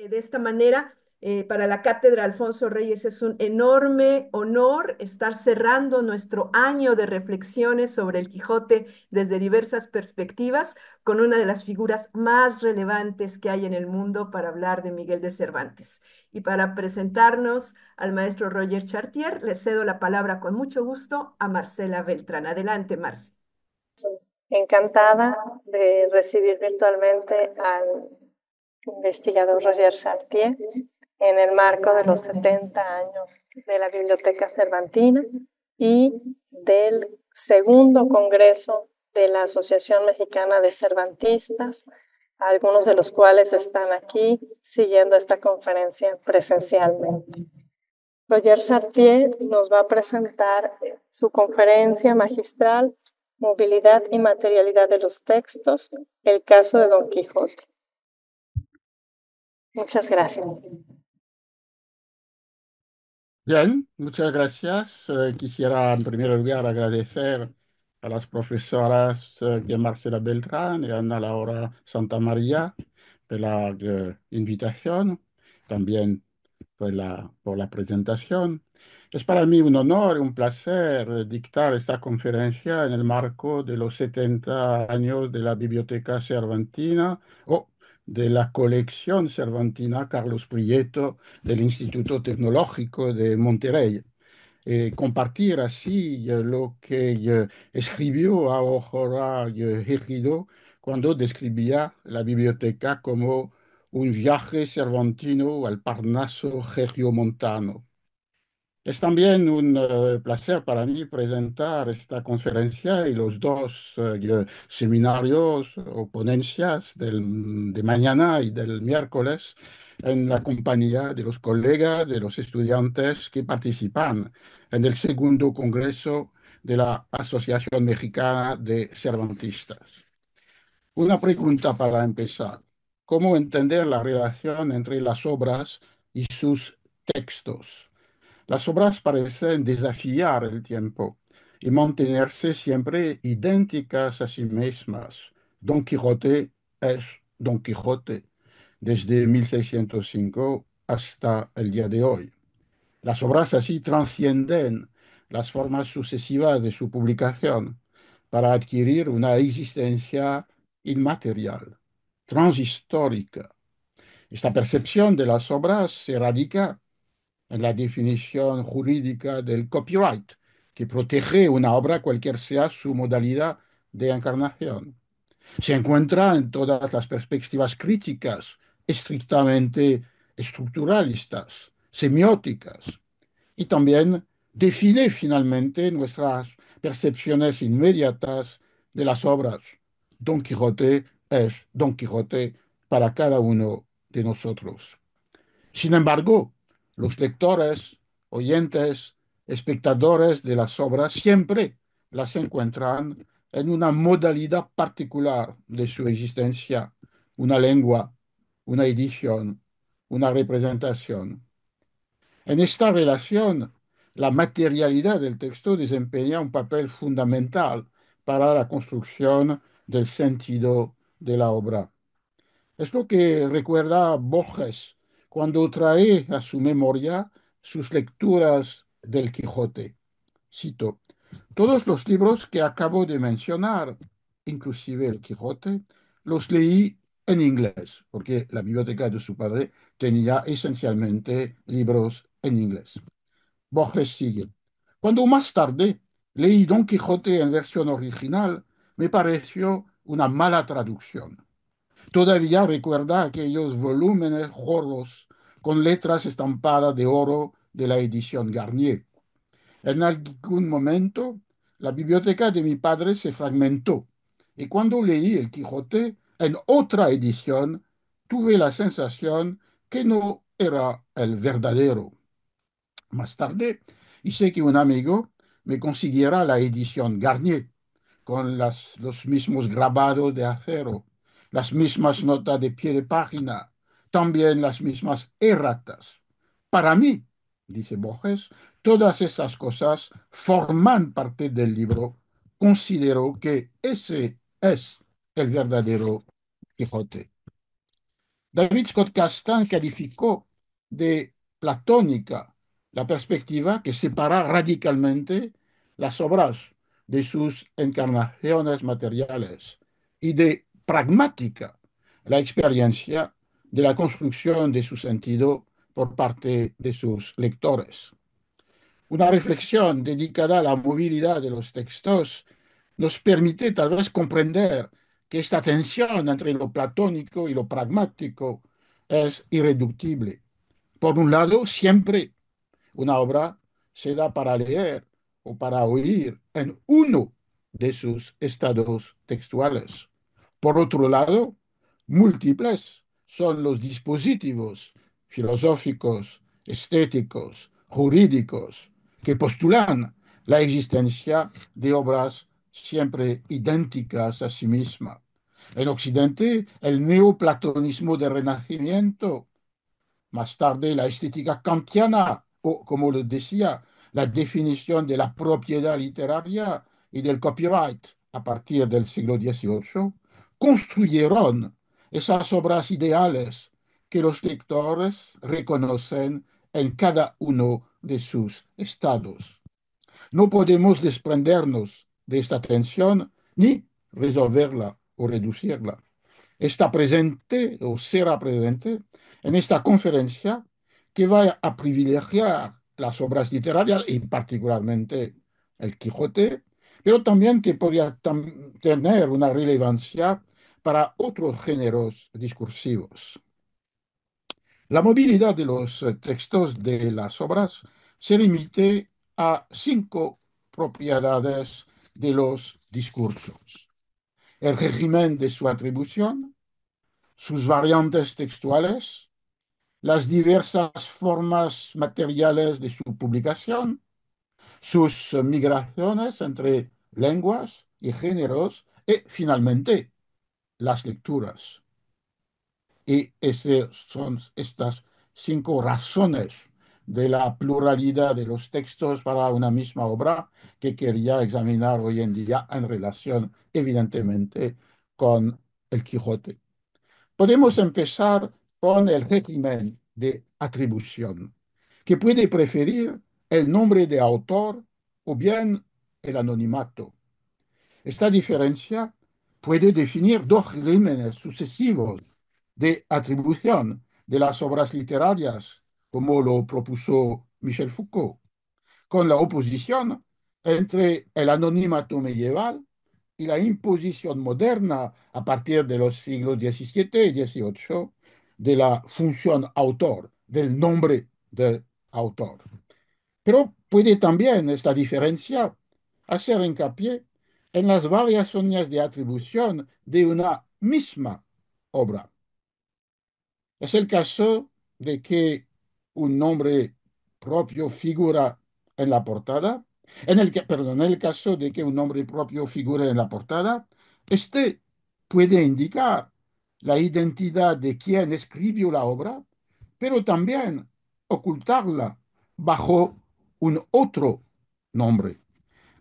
Eh, de esta manera. Eh, para la Cátedra Alfonso Reyes es un enorme honor estar cerrando nuestro año de reflexiones sobre el Quijote desde diversas perspectivas con una de las figuras más relevantes que hay en el mundo para hablar de Miguel de Cervantes. Y para presentarnos al maestro Roger Chartier, le cedo la palabra con mucho gusto a Marcela Beltrán. Adelante, Marce. Encantada de recibir virtualmente al investigador Roger Sartier en el marco de los 70 años de la Biblioteca Cervantina y del segundo congreso de la Asociación Mexicana de Cervantistas, algunos de los cuales están aquí siguiendo esta conferencia presencialmente. Roger Sartier nos va a presentar su conferencia magistral Movilidad y Materialidad de los Textos, el caso de Don Quijote. Muchas gracias. Bien, muchas gracias. Eh, quisiera en primer lugar agradecer a las profesoras eh, de Marcela Beltrán y Ana Laura Santa María por la eh, invitación, también por pues, la, por la presentación. Es para mí un honor y un placer dictar esta conferencia en el marco de los 70 años de la Biblioteca Cervantina o de la colección cervantina Carlos Prieto del Instituto Tecnológico de Monterrey. Eh, compartir así eh, lo que eh, escribió escribió Ojora eh, Ejido cuando describía la biblioteca como un viaje cervantino al Parnaso montano es también un eh, placer para mí presentar esta conferencia y los dos eh, seminarios o ponencias de mañana y del miércoles en la compañía de los colegas, de los estudiantes que participan en el segundo congreso de la Asociación Mexicana de Cervantistas. Una pregunta para empezar. ¿Cómo entender la relación entre las obras y sus textos? Las obras parecen desafiar el tiempo y mantenerse siempre idénticas a sí mismas. Don Quijote es Don Quijote desde 1605 hasta el día de hoy. Las obras así trascienden las formas sucesivas de su publicación para adquirir una existencia inmaterial, transhistórica. Esta percepción de las obras se radica la definición jurídica del copyright, que protege una obra cualquier sea su modalidad de encarnación. Se encuentra en todas las perspectivas críticas, estrictamente estructuralistas, semióticas, y también define finalmente nuestras percepciones inmediatas de las obras. Don Quijote es Don Quijote para cada uno de nosotros. Sin embargo, los lectores, oyentes, espectadores de las obras siempre las encuentran en una modalidad particular de su existencia, una lengua, una edición, una representación. En esta relación, la materialidad del texto desempeña un papel fundamental para la construcción del sentido de la obra. Es lo que recuerda Borges cuando trae a su memoria sus lecturas del Quijote. Cito, todos los libros que acabo de mencionar, inclusive el Quijote, los leí en inglés, porque la biblioteca de su padre tenía esencialmente libros en inglés. Borges sigue. Cuando más tarde leí Don Quijote en versión original, me pareció una mala traducción. Todavía recuerda aquellos volúmenes jorros con letras estampadas de oro de la edición Garnier. En algún momento, la biblioteca de mi padre se fragmentó y cuando leí El Quijote en otra edición, tuve la sensación que no era el verdadero. Más tarde, hice que un amigo me consiguiera la edición Garnier, con los mismos grabados de acero, las mismas notas de pie de página, también las mismas erratas. Para mí, dice Borges, todas esas cosas forman parte del libro. Considero que ese es el verdadero Quijote. David Scott Castan calificó de platónica la perspectiva que separa radicalmente las obras de sus encarnaciones materiales y de pragmática la experiencia de la construcción de su sentido por parte de sus lectores. Una reflexión dedicada a la movilidad de los textos nos permite tal vez comprender que esta tensión entre lo platónico y lo pragmático es irreductible. Por un lado, siempre una obra se da para leer o para oír en uno de sus estados textuales. Por otro lado, múltiples son los dispositivos filosóficos, estéticos, jurídicos, que postulan la existencia de obras siempre idénticas a sí misma. En Occidente, el neoplatonismo del Renacimiento, más tarde la estética kantiana, o como lo decía, la definición de la propiedad literaria y del copyright a partir del siglo XVIII, construyeron esas obras ideales que los lectores reconocen en cada uno de sus estados. No podemos desprendernos de esta tensión ni resolverla o reducirla. Está presente o será presente en esta conferencia que va a privilegiar las obras literarias y particularmente el Quijote, pero también que podría tener una relevancia para otros géneros discursivos. La movilidad de los eh, textos de las obras se limite a cinco propiedades de los discursos. El régimen de su atribución, sus variantes textuales, las diversas formas materiales de su publicación, sus migraciones entre lenguas y géneros y, finalmente, las lecturas. Y esas son estas cinco razones de la pluralidad de los textos para una misma obra que quería examinar hoy en día en relación, evidentemente, con el Quijote. Podemos empezar con el régimen de atribución, que puede preferir el nombre de autor o bien el anonimato. Esta diferencia puede definir dos regímenes sucesivos de atribución de las obras literarias, como lo propuso Michel Foucault, con la oposición entre el anonimato medieval y la imposición moderna a partir de los siglos XVII y XVIII de la función autor, del nombre del autor. Pero puede también esta diferencia hacer hincapié en las varias uñas de atribución de una misma obra. Es el caso de que un nombre propio figura en la portada, en el, perdón, en el caso de que un nombre propio figure en la portada, este puede indicar la identidad de quien escribió la obra, pero también ocultarla bajo un otro nombre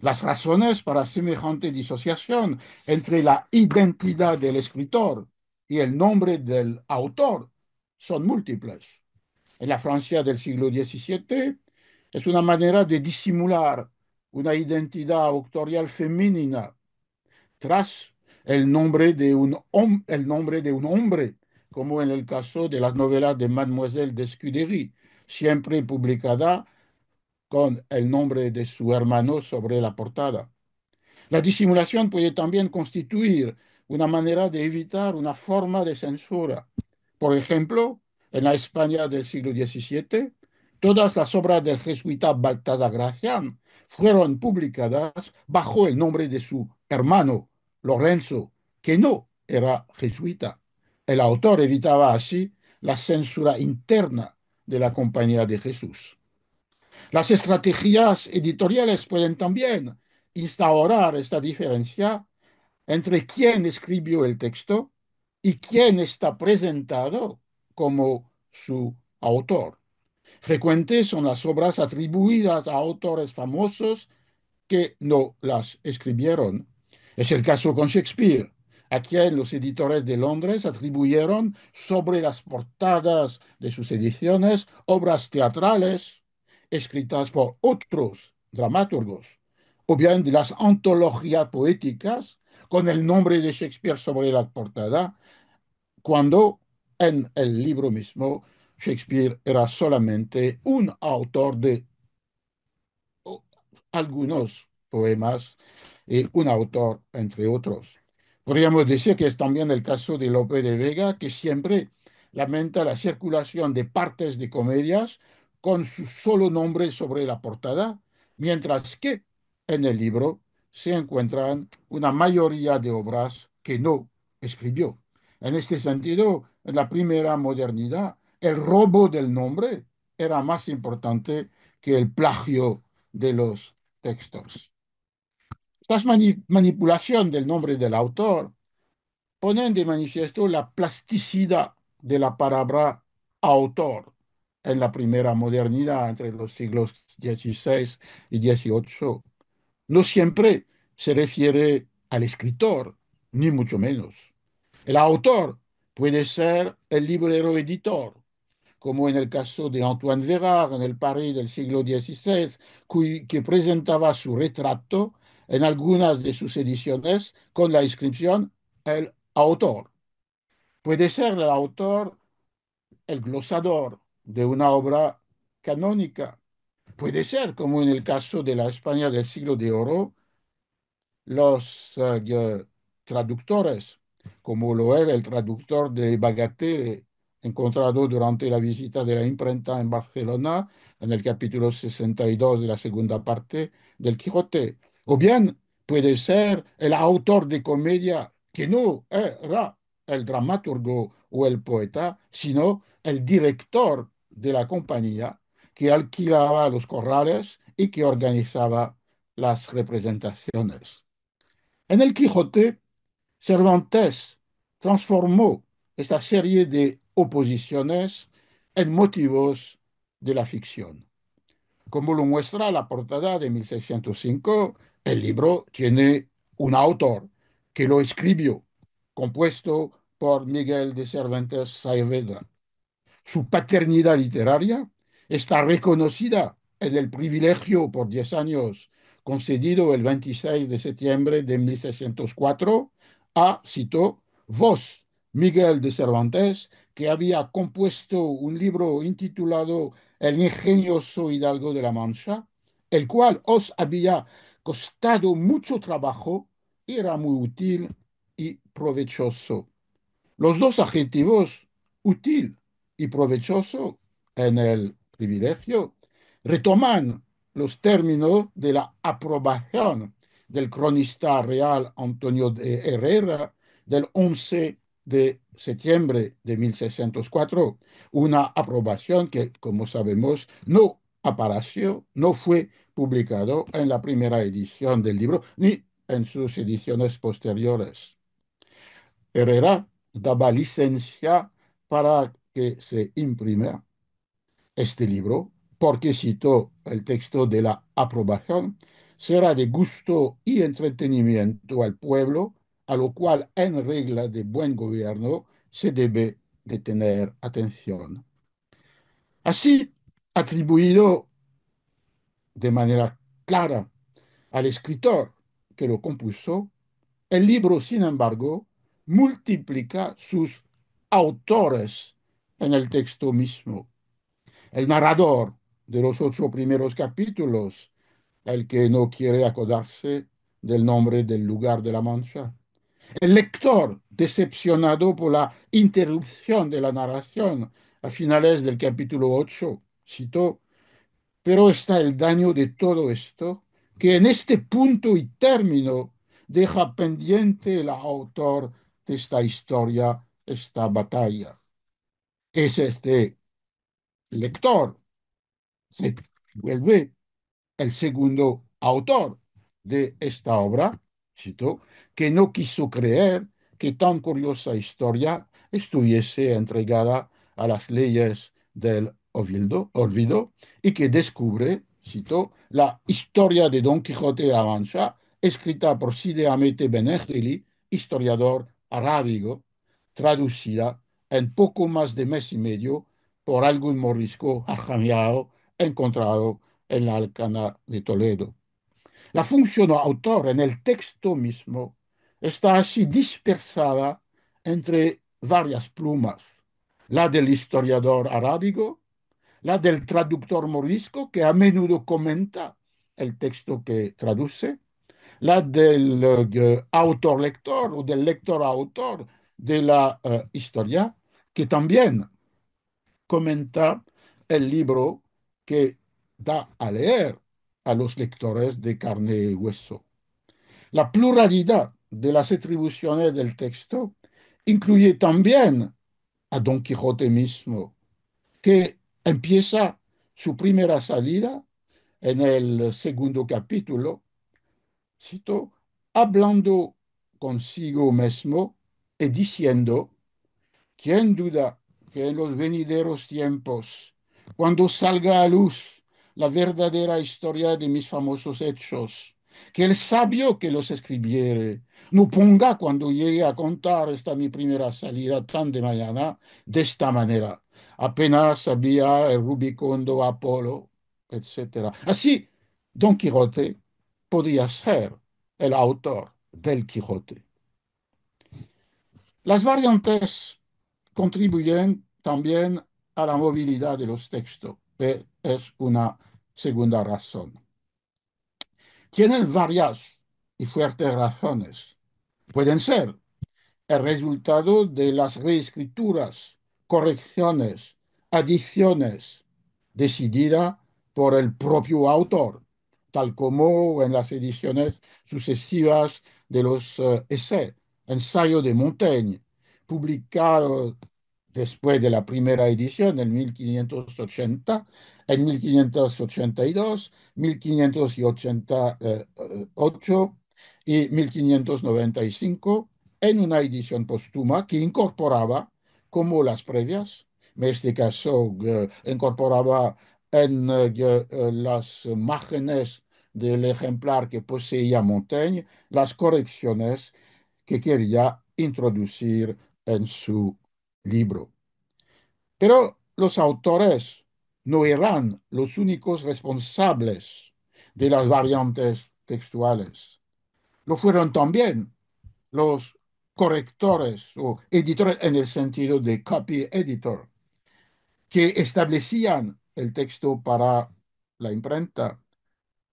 las razones para semejante disociación entre la identidad del escritor y el nombre del autor son múltiples. En la Francia del siglo XVII es una manera de disimular una identidad autorial femenina tras el nombre de un, hombre, como en el caso de las novelas de Mademoiselle de Scudery, siempre publicada con el nombre de su hermano sobre la portada. La disimulación puede también constituir una manera de evitar una forma de censura. Por ejemplo, en la España del siglo XVII, todas las obras del jesuita Baltasar Gracián fueron publicadas bajo el nombre de su hermano, Lorenzo, que no era jesuita. El autor evitaba así la censura interna de la Compañía de Jesús. Las estrategias editoriales pueden también instaurar esta diferencia entre quién escribió el texto y quién está presentado como su autor. Frecuentes son las obras atribuidas a autores famosos que no las escribieron. Es el caso con Shakespeare, a quien los editores de Londres atribuyeron sobre las portadas de sus ediciones obras teatrales escritas por otros dramaturgos, o bien de las antologías poéticas con el nombre de Shakespeare sobre la portada, cuando en el libro mismo Shakespeare era solamente un autor de algunos poemas y un autor entre otros. Podríamos decir que es también el caso de Lope de Vega, que siempre lamenta la circulación de partes de comedias con su solo nombre sobre la portada, mientras que en el libro se encuentran una mayoría de obras que no escribió. En este sentido, en la primera modernidad, el robo del nombre era más importante que el plagio de los textos. Esta manipulación del nombre del autor ponen de manifiesto la plasticidad de la palabra autor en la primera modernidad entre los siglos XVI y XVIII. No siempre se refiere al escritor, ni mucho menos. El autor puede ser el librero editor, como en el caso de Antoine Verard en el París del siglo XVI, que presentaba su retrato en algunas de sus ediciones con la inscripción el autor. Puede ser el autor el glosador, de una obra canónica. Puede ser, como en el caso de la España del siglo de oro, los eh, traductores, como lo era el traductor de Bagatelle, encontrado durante la visita de la imprenta en Barcelona, en el capítulo 62 de la segunda parte del Quijote. O bien puede ser el autor de comedia que no era el dramaturgo o el poeta, sino el director de la compañía que alquilaba los corrales y que organizaba las representaciones. En el Quijote, Cervantes transformó esta serie de oposiciones en motivos de la ficción. Como lo muestra la portada de 1605, el libro tiene un autor que lo escribió, compuesto por Miguel de Cervantes Saavedra. Su paternidad literaria está reconocida en el privilegio por 10 años concedido el 26 de septiembre de 1604 a, citó, vos, Miguel de Cervantes, que había compuesto un libro intitulado El ingenioso hidalgo de la Mancha, el cual os había costado mucho trabajo, era muy útil y provechoso. Los dos adjetivos, útil y provechoso en el privilegio, retoman los términos de la aprobación del cronista real Antonio de Herrera del 11 de septiembre de 1604, una aprobación que, como sabemos, no apareció, no fue publicado en la primera edición del libro ni en sus ediciones posteriores. Herrera daba licencia para se imprime este libro, porque citó el texto de la aprobación, será de gusto y entretenimiento al pueblo, a lo cual en regla de buen gobierno se debe de tener atención. Así, atribuido de manera clara al escritor que lo compuso, el libro, sin embargo, multiplica sus autores en el texto mismo. El narrador de los ocho primeros capítulos, el que no quiere acordarse del nombre del lugar de la mancha. El lector, decepcionado por la interrupción de la narración a finales del capítulo ocho, citó, pero está el daño de todo esto, que en este punto y término deja pendiente el autor de esta historia, esta batalla es este lector, se vuelve el segundo autor de esta obra, cito, que no quiso creer que tan curiosa historia estuviese entregada a las leyes del olvido, olvido y que descubre, cito, la historia de Don Quijote de la Mancha, escrita por Sidi Amete Ben historiador arábigo, traducida en poco más de mes y medio por algún morisco ajameado encontrado en la Alcana de Toledo. La función autor en el texto mismo está así dispersada entre varias plumas, la del historiador arábigo, la del traductor morisco que a menudo comenta el texto que traduce, la del eh, autor-lector o del lector-autor de la eh, historia, que también comenta el libro que da a leer a los lectores de carne y hueso. La pluralidad de las atribuciones del texto incluye también a Don Quijote mismo, que empieza su primera salida en el segundo capítulo, cito, hablando consigo mismo y diciendo ¿Quién duda que en los venideros tiempos, cuando salga a luz la verdadera historia de mis famosos hechos, que el sabio que los escribiere no ponga cuando llegue a contar esta mi primera salida tan de mañana de esta manera? Apenas había el Rubicondo Apolo, etc. Así, Don Quijote podría ser el autor del Quijote. Las variantes contribuyen también a la movilidad de los textos, que es una segunda razón. Tienen varias y fuertes razones. Pueden ser el resultado de las reescrituras, correcciones, adiciones decididas por el propio autor, tal como en las ediciones sucesivas de los eh, ensayo de Montaigne, publicados después de la primera edición en 1580, en 1582, 1588 y 1595, eh, eh, en una edición póstuma que incorporaba, como las previas, en este caso incorporaba en eh, las márgenes del ejemplar que poseía Montaigne las correcciones que quería introducir en su libro. Pero los autores no eran los únicos responsables de las variantes textuales. Lo fueron también los correctores o editores en el sentido de copy editor, que establecían el texto para la imprenta.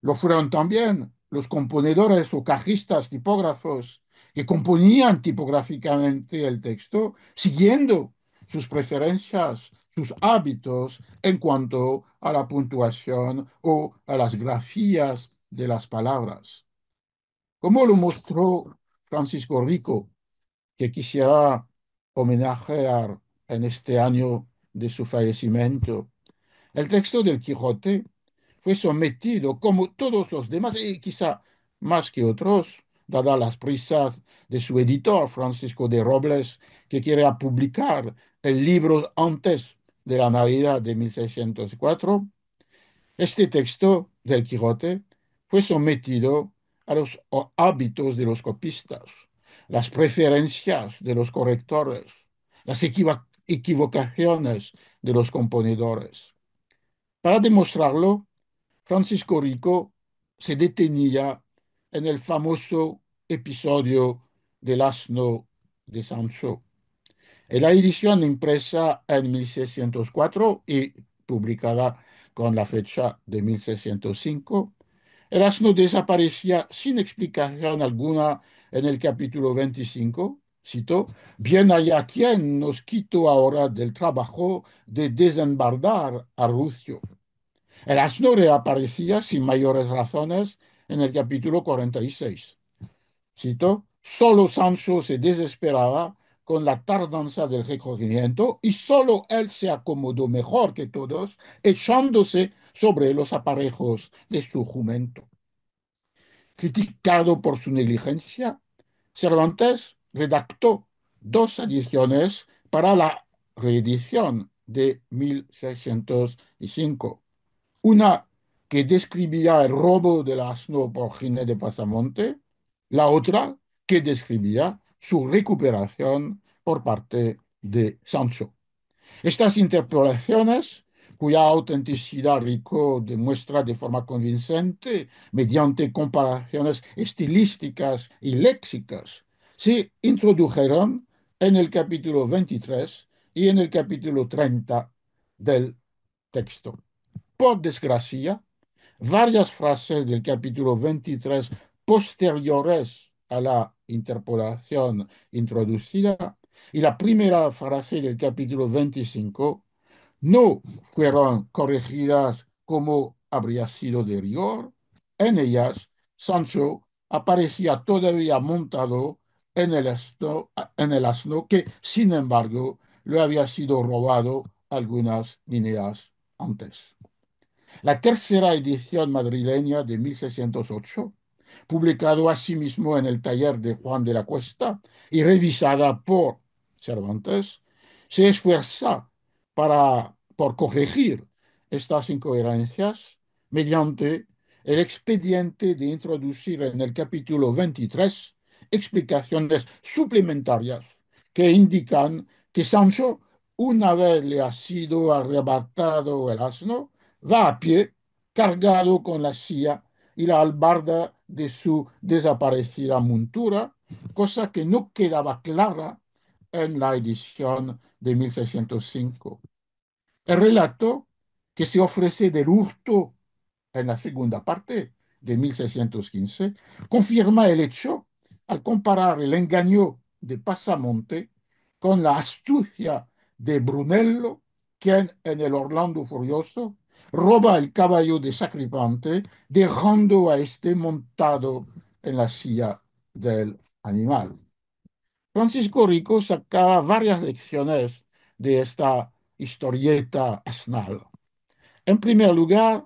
Lo fueron también los componedores o cajistas tipógrafos que componían tipográficamente el texto, siguiendo sus preferencias, sus hábitos en cuanto a la puntuación o a las grafías de las palabras. Como lo mostró Francisco Rico, que quisiera homenajear en este año de su fallecimiento, el texto del Quijote fue sometido, como todos los demás, y quizá más que otros, dada las prisas de su editor, Francisco de Robles, que quiere publicar el libro antes de la Navidad de 1604, este texto del Quijote fue sometido a los hábitos de los copistas, las preferencias de los correctores, las equivocaciones de los componedores. Para demostrarlo, Francisco Rico se detenía en el famoso episodio del asno de Sancho. En la edición impresa en 1604 y publicada con la fecha de 1605, el asno desaparecía sin explicación alguna en el capítulo 25. Cito, bien allá quien nos quitó ahora del trabajo de desembardar a Rucio. El asno reaparecía sin mayores razones en el capítulo 46. Cito, solo Sancho se desesperaba con la tardanza del recogimiento y solo él se acomodó mejor que todos, echándose sobre los aparejos de su jumento. Criticado por su negligencia, Cervantes redactó dos ediciones para la reedición de 1605. Una que describía el robo de la Ginés de Pasamonte, la otra que describía su recuperación por parte de Sancho. Estas interpolaciones, cuya autenticidad Rico demuestra de forma convincente mediante comparaciones estilísticas y léxicas, se introdujeron en el capítulo 23 y en el capítulo 30 del texto. Por desgracia, varias frases del capítulo 23 posteriores a la interpolación introducida y la primera frase del capítulo 25 no fueron corregidas como habría sido de rigor. En ellas, Sancho aparecía todavía montado en el asno, en el asno que, sin embargo, le había sido robado algunas líneas antes la tercera edición madrileña de 1608, publicado asimismo en el taller de Juan de la Cuesta y revisada por Cervantes, se esfuerza para, por corregir estas incoherencias mediante el expediente de introducir en el capítulo 23 explicaciones suplementarias que indican que Sancho, una vez le ha sido arrebatado el asno, va a pie, cargado con la silla y la albarda de su desaparecida montura, cosa que no quedaba clara en la edición de 1605. El relato que se ofrece del hurto en la segunda parte de 1615 confirma el hecho al comparar el engaño de Pasamonte con la astucia de Brunello, quien en el Orlando Furioso roba el caballo de sacripante, dejando a este montado en la silla del animal. Francisco Rico sacaba varias lecciones de esta historieta asnal. En primer lugar,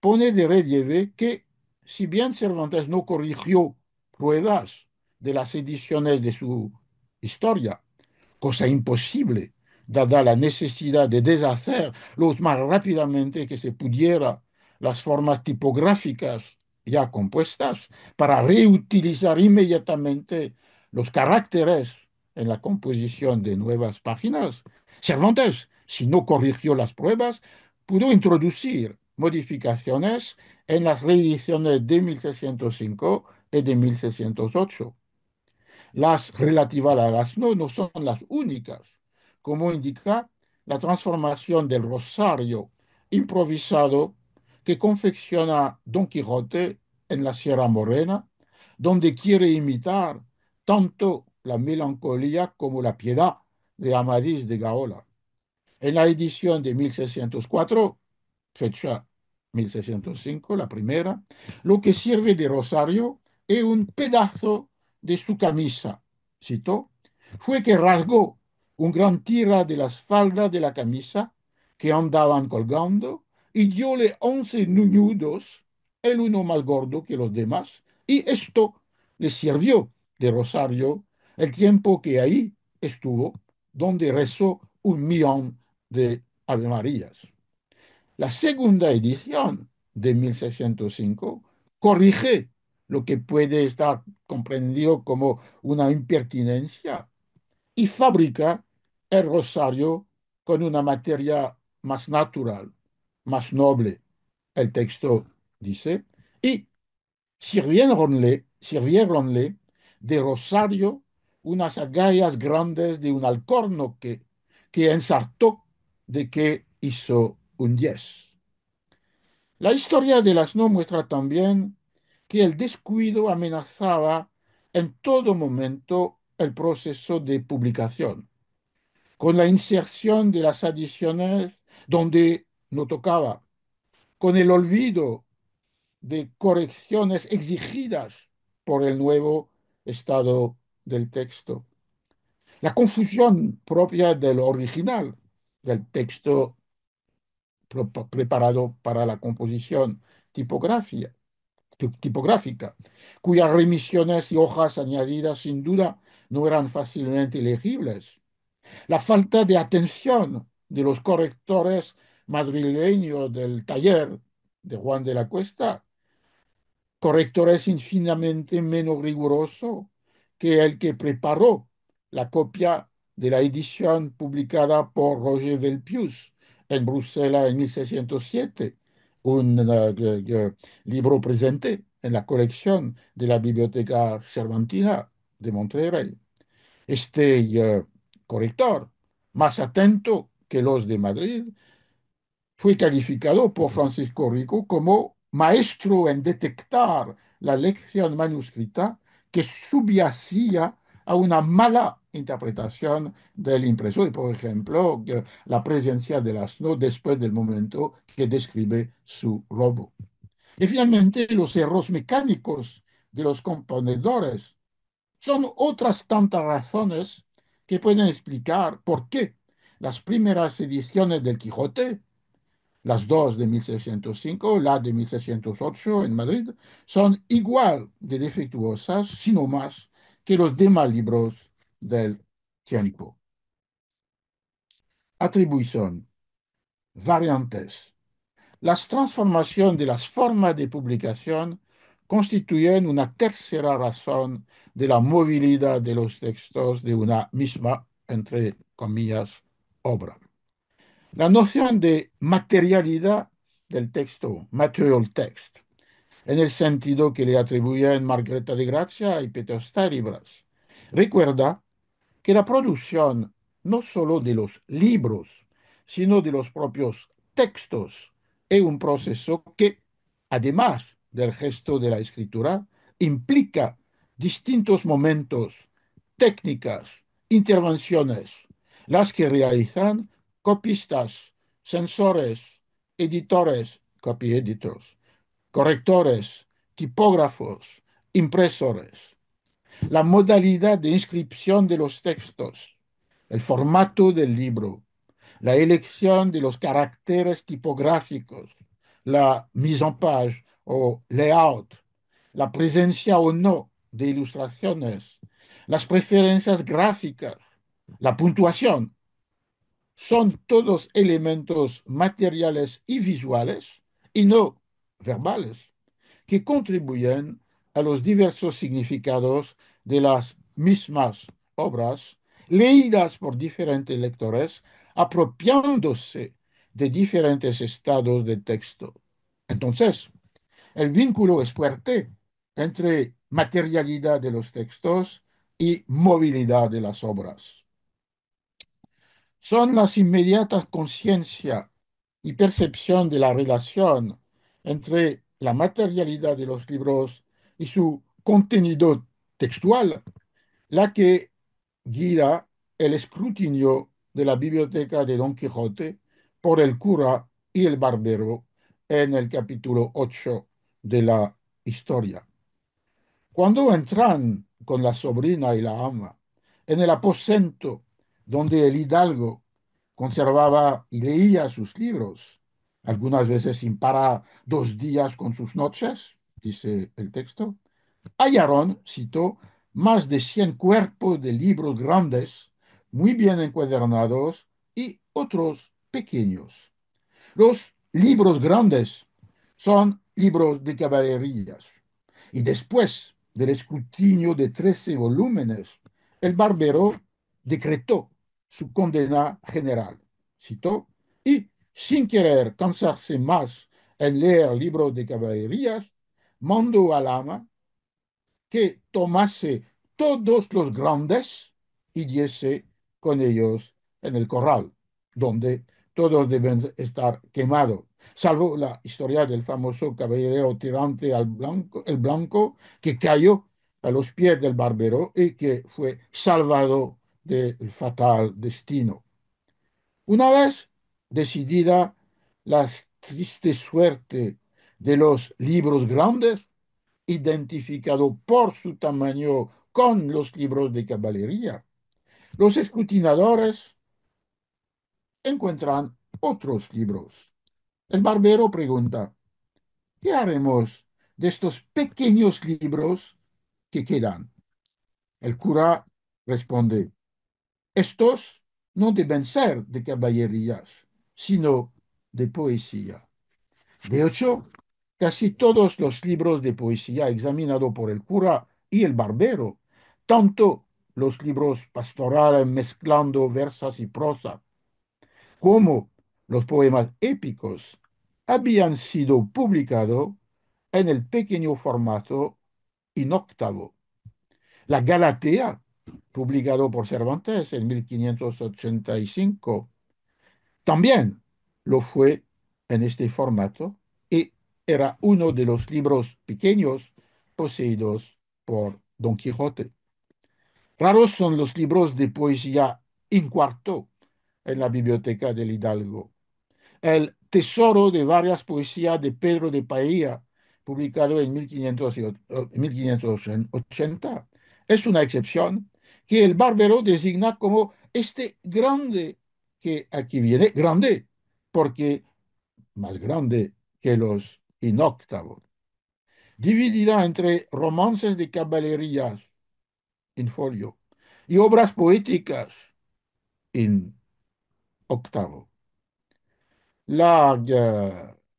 pone de relieve que, si bien Cervantes no corrigió pruebas de las ediciones de su historia, cosa imposible dada la necesidad de deshacer lo más rápidamente que se pudiera las formas tipográficas ya compuestas para reutilizar inmediatamente los caracteres en la composición de nuevas páginas. Cervantes, si no corrigió las pruebas, pudo introducir modificaciones en las reediciones de 1605 y de 1608. Las relativas a las no no son las únicas como indica la transformación del rosario improvisado que confecciona Don Quijote en la Sierra Morena, donde quiere imitar tanto la melancolía como la piedad de Amadís de Gaola. En la edición de 1604, fecha 1605, la primera, lo que sirve de rosario es un pedazo de su camisa, citó, fue que rasgó un gran tira de las faldas de la camisa que andaban colgando y diole once nuñudos, el uno más gordo que los demás, y esto le sirvió de rosario el tiempo que ahí estuvo, donde rezó un millón de Ave La segunda edición de 1605 corrige lo que puede estar comprendido como una impertinencia y fabrica el rosario con una materia más natural, más noble. El texto dice, y sirviéronle, sirviéronle de rosario unas agallas grandes de un alcorno que, que ensartó de que hizo un diez. La historia de las no muestra también que el descuido amenazaba en todo momento el proceso de publicación con la inserción de las adiciones donde no tocaba, con el olvido de correcciones exigidas por el nuevo estado del texto. La confusión propia del original, del texto preparado para la composición tipográfica, cuyas remisiones y hojas añadidas sin duda no eran fácilmente legibles la falta de atención de los correctores madrileños del taller de Juan de la Cuesta, correctores infinitamente menos rigurosos que el que preparó la copia de la edición publicada por Roger Velpius en Bruselas en 1607, un eh, eh, eh, libro presente en la colección de la Biblioteca Cervantina de Montreal Este corrector, más atento que los de Madrid, fue calificado por Francisco Rico como maestro en detectar la lección manuscrita que subyacía a una mala interpretación del impresor, y, por ejemplo, la presencia de del asno después del momento que describe su robo. Y finalmente, los errores mecánicos de los componedores son otras tantas razones que pueden explicar por qué las primeras ediciones del Quijote, las dos de 1605, la de 1608 en Madrid, son igual de defectuosas, sino más, que los demás libros del tiempo. Atribución. Variantes. Las transformaciones de las formas de publicación constituyen una tercera razón de la movilidad de los textos de una misma, entre comillas, obra. La noción de materialidad del texto, material text, en el sentido que le atribuyen Margareta de Gracia y Peter Staribras, recuerda que la producción no solo de los libros, sino de los propios textos es un proceso que, además, del gesto de la escritura implica distintos momentos, técnicas, intervenciones, las que realizan copistas, sensores, editores, copy correctores, tipógrafos, impresores, la modalidad de inscripción de los textos, el formato del libro, la elección de los caracteres tipográficos, la mise en page, o layout, la presencia o no de ilustraciones, las preferencias gráficas, la puntuación, son todos elementos materiales y visuales y no verbales que contribuyen a los diversos significados de las mismas obras leídas por diferentes lectores apropiándose de diferentes estados de texto. Entonces, el vínculo es fuerte entre materialidad de los textos y movilidad de las obras. Son las inmediatas conciencia y percepción de la relación entre la materialidad de los libros y su contenido textual la que guía el escrutinio de la biblioteca de Don Quijote por el cura y el barbero en el capítulo 8 de la historia. Cuando entran con la sobrina y la ama en el aposento donde el hidalgo conservaba y leía sus libros, algunas veces sin parar dos días con sus noches, dice el texto, hallaron, citó, más de 100 cuerpos de libros grandes, muy bien encuadernados, y otros pequeños. Los libros grandes son libros de caballerías. Y después del escrutinio de trece volúmenes, el barbero decretó su condena general, citó, y sin querer cansarse más en leer libros de caballerías, mandó al ama que tomase todos los grandes y diese con ellos en el corral, donde todos deben estar quemados salvo la historia del famoso caballero tirante al blanco, el blanco que cayó a los pies del barbero y que fue salvado del fatal destino. Una vez decidida la triste suerte de los libros grandes, identificado por su tamaño con los libros de caballería, los escrutinadores encuentran otros libros el barbero pregunta, ¿qué haremos de estos pequeños libros que quedan? El cura responde, estos no deben ser de caballerías, sino de poesía. De hecho, casi todos los libros de poesía examinados por el cura y el barbero, tanto los libros pastorales mezclando versos y prosa, como los poemas épicos habían sido publicados en el pequeño formato in octavo. La Galatea, publicado por Cervantes en 1585, también lo fue en este formato y era uno de los libros pequeños poseídos por Don Quijote. Raros son los libros de poesía en cuarto en la biblioteca del Hidalgo. El tesoro de varias poesías de Pedro de Paella, publicado en 1580. Es una excepción que el bárbaro designa como este grande que aquí viene, grande, porque más grande que los inóctavos, Dividida entre romances de caballerías, en folio, y obras poéticas, en octavo. La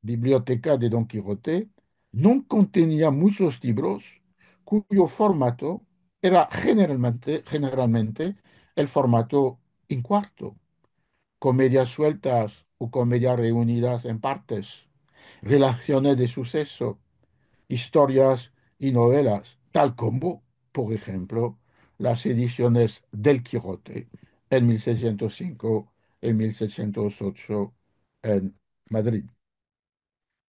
biblioteca de Don Quijote no contenía muchos libros cuyo formato era generalmente, generalmente el formato en cuarto, comedias sueltas o comedias reunidas en partes, relaciones de suceso, historias y novelas, tal como, por ejemplo, las ediciones del Quijote en 1605 y 1608 en Madrid,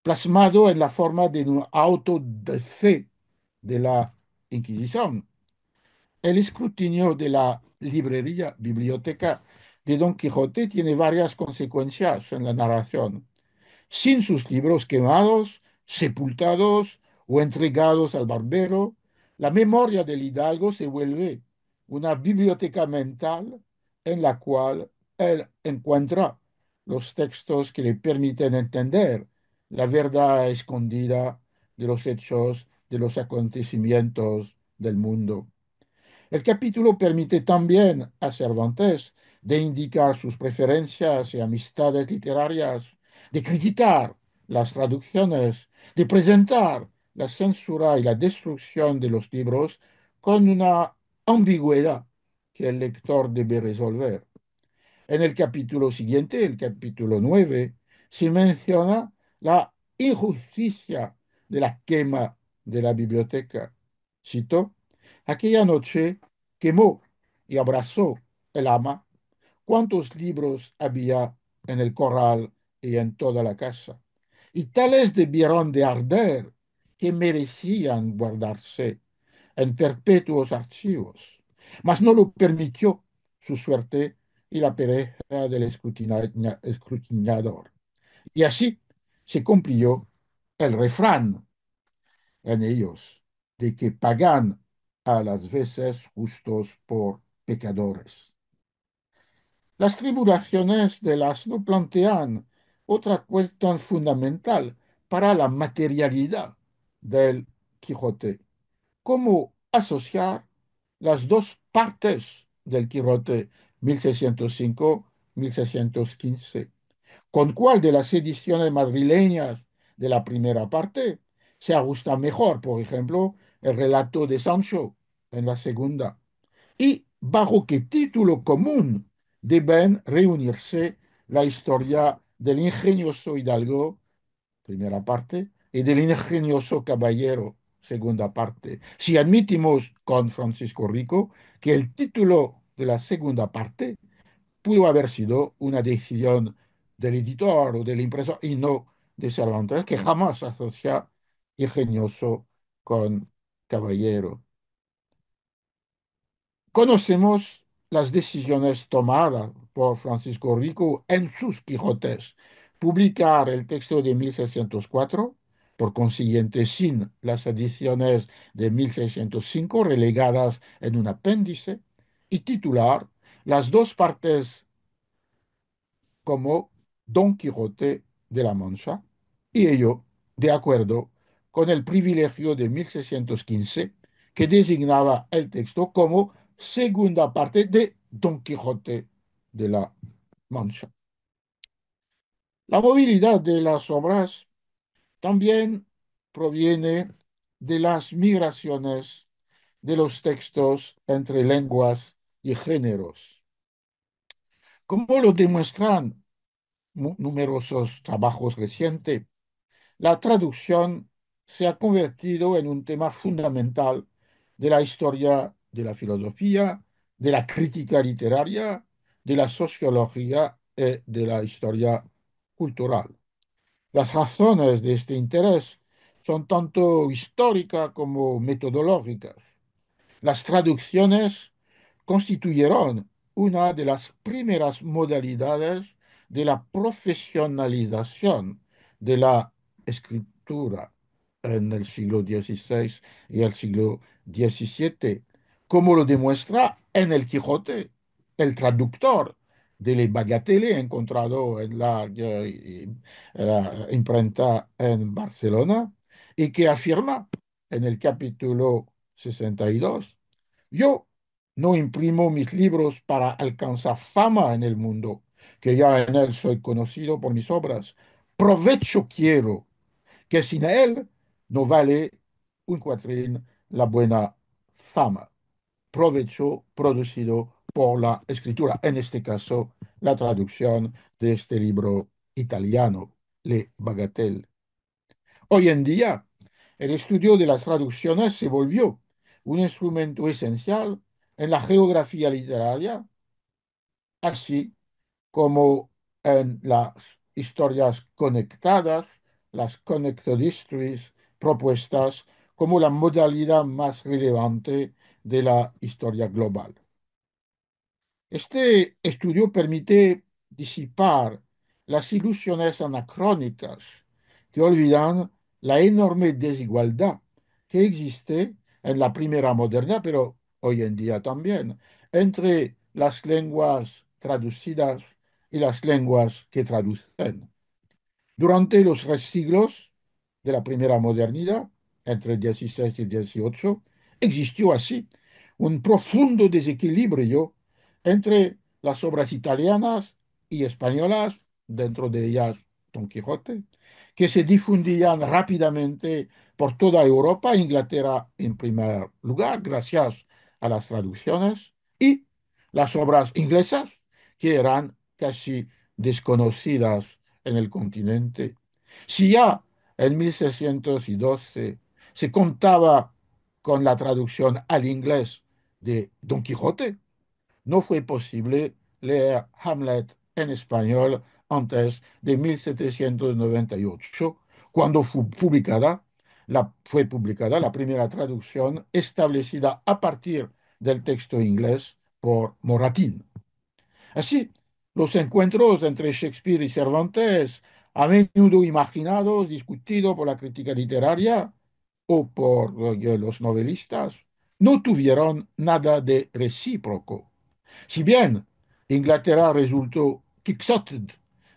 plasmado en la forma de un auto de fe de la Inquisición. El escrutinio de la librería, biblioteca de Don Quijote tiene varias consecuencias en la narración. Sin sus libros quemados, sepultados o entregados al barbero, la memoria del hidalgo se vuelve una biblioteca mental en la cual él encuentra los textos que le permiten entender la verdad escondida de los hechos, de los acontecimientos del mundo. El capítulo permite también a Cervantes de indicar sus preferencias y amistades literarias, de criticar las traducciones, de presentar la censura y la destrucción de los libros con una ambigüedad que el lector debe resolver. En el capítulo siguiente, el capítulo 9, se menciona la injusticia de la quema de la biblioteca. Cito, aquella noche quemó y abrazó el ama cuantos libros había en el corral y en toda la casa. Y tales debieron de arder que merecían guardarse en perpetuos archivos. Mas no lo permitió su suerte y la pereza del escrutinador. Y así se cumplió el refrán en ellos de que pagan a las veces justos por pecadores. Las tribulaciones de las no plantean otra cuestión fundamental para la materialidad del Quijote. ¿Cómo asociar las dos partes del Quijote, 1605-1615, con cuál de las ediciones madrileñas de la primera parte se ajusta mejor, por ejemplo, el relato de Sancho en la segunda, y bajo qué título común deben reunirse la historia del ingenioso Hidalgo, primera parte, y del ingenioso Caballero, segunda parte. Si admitimos con Francisco Rico que el título de la segunda parte pudo haber sido una decisión del editor o del impresor y no de Cervantes, que jamás asocia ingenioso con caballero. Conocemos las decisiones tomadas por Francisco Rico en sus Quijotes. Publicar el texto de 1604, por consiguiente sin las ediciones de 1605 relegadas en un apéndice, y titular las dos partes como Don Quijote de la Mancha, y ello de acuerdo con el privilegio de 1615 que designaba el texto como segunda parte de Don Quijote de la Mancha. La movilidad de las obras también proviene de las migraciones de los textos entre lenguas y géneros, como lo demuestran numerosos trabajos recientes, la traducción se ha convertido en un tema fundamental de la historia de la filosofía, de la crítica literaria, de la sociología y eh, de la historia cultural. Las razones de este interés son tanto históricas como metodológicas. Las traducciones constituyeron una de las primeras modalidades de la profesionalización de la escritura en el siglo XVI y el siglo XVII, como lo demuestra en el Quijote, el traductor de Le bagatelle encontrado en la, la eh, eh, imprenta en Barcelona y que afirma en el capítulo 62, yo no imprimo mis libros para alcanzar fama en el mundo, que ya en él soy conocido por mis obras. Provecho quiero, que sin él no vale un cuatrín la buena fama. Provecho producido por la escritura, en este caso la traducción de este libro italiano, Le Bagatelle. Hoy en día, el estudio de las traducciones se volvió un instrumento esencial en la geografía literaria, así como en las historias conectadas, las connected histories propuestas como la modalidad más relevante de la historia global. Este estudio permite disipar las ilusiones anacrónicas que olvidan la enorme desigualdad que existe en la primera moderna, pero hoy en día también, entre las lenguas traducidas y las lenguas que traducen. Durante los tres siglos de la primera modernidad, entre el 16 y 18, existió así un profundo desequilibrio entre las obras italianas y españolas, dentro de ellas Don Quijote, que se difundían rápidamente por toda Europa, e Inglaterra en primer lugar, gracias a las traducciones y las obras inglesas que eran casi desconocidas en el continente. Si ya en 1612 se contaba con la traducción al inglés de Don Quijote, no fue posible leer Hamlet en español antes de 1798, cuando fue publicada la, fue publicada la primera traducción establecida a partir del texto inglés por Moratín. Así, los encuentros entre Shakespeare y Cervantes, a menudo imaginados, discutidos por la crítica literaria o por los novelistas, no tuvieron nada de recíproco. Si bien Inglaterra resultó quixote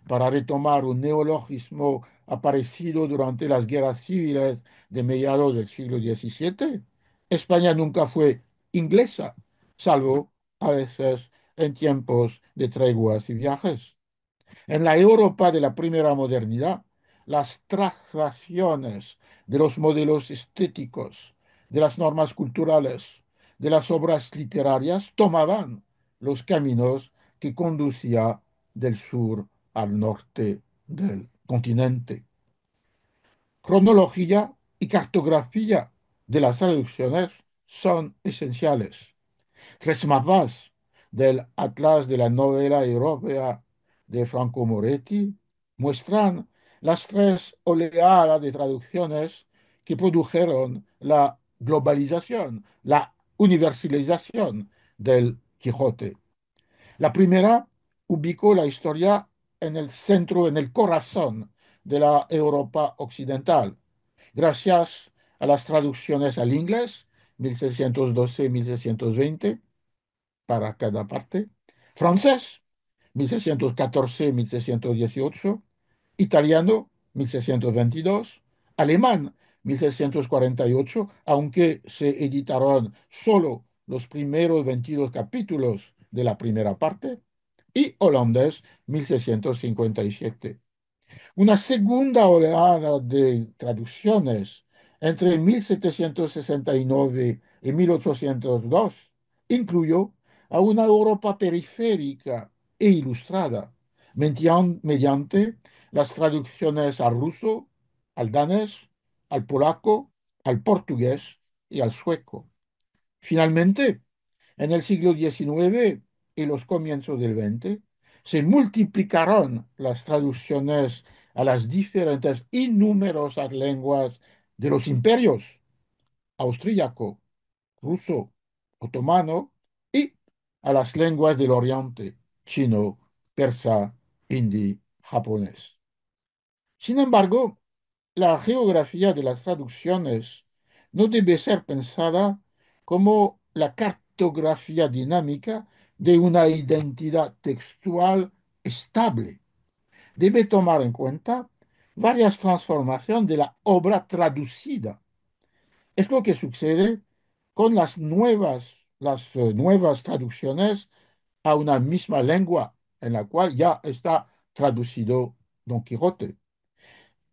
para retomar un neologismo aparecido durante las guerras civiles de mediados del siglo XVII. España nunca fue inglesa, salvo a veces en tiempos de treguas y viajes. En la Europa de la primera modernidad, las trazaciones de los modelos estéticos, de las normas culturales, de las obras literarias, tomaban los caminos que conducía del sur al norte del continente. Cronología y cartografía de las traducciones son esenciales. Tres mapas del Atlas de la novela europea de Franco Moretti muestran las tres oleadas de traducciones que produjeron la globalización, la universalización del Quijote. La primera ubicó la historia en el centro, en el corazón de la Europa occidental. Gracias a las traducciones al inglés, 1612-1620, para cada parte, francés, 1614-1618, italiano, 1622, alemán, 1648, aunque se editaron solo los primeros 22 capítulos de la primera parte, y holandés 1657. Una segunda oleada de traducciones entre 1769 y 1802 incluyó a una Europa periférica e ilustrada mediante las traducciones al ruso, al danés, al polaco, al portugués y al sueco. Finalmente, en el siglo XIX, y los comienzos del 20, se multiplicaron las traducciones a las diferentes y numerosas lenguas de los imperios austríaco, ruso, otomano y a las lenguas del oriente, chino, persa, hindi, japonés. Sin embargo, la geografía de las traducciones no debe ser pensada como la cartografía dinámica de una identidad textual estable. Debe tomar en cuenta varias transformaciones de la obra traducida. Es lo que sucede con las nuevas, las eh, nuevas traducciones a una misma lengua en la cual ya está traducido Don Quijote.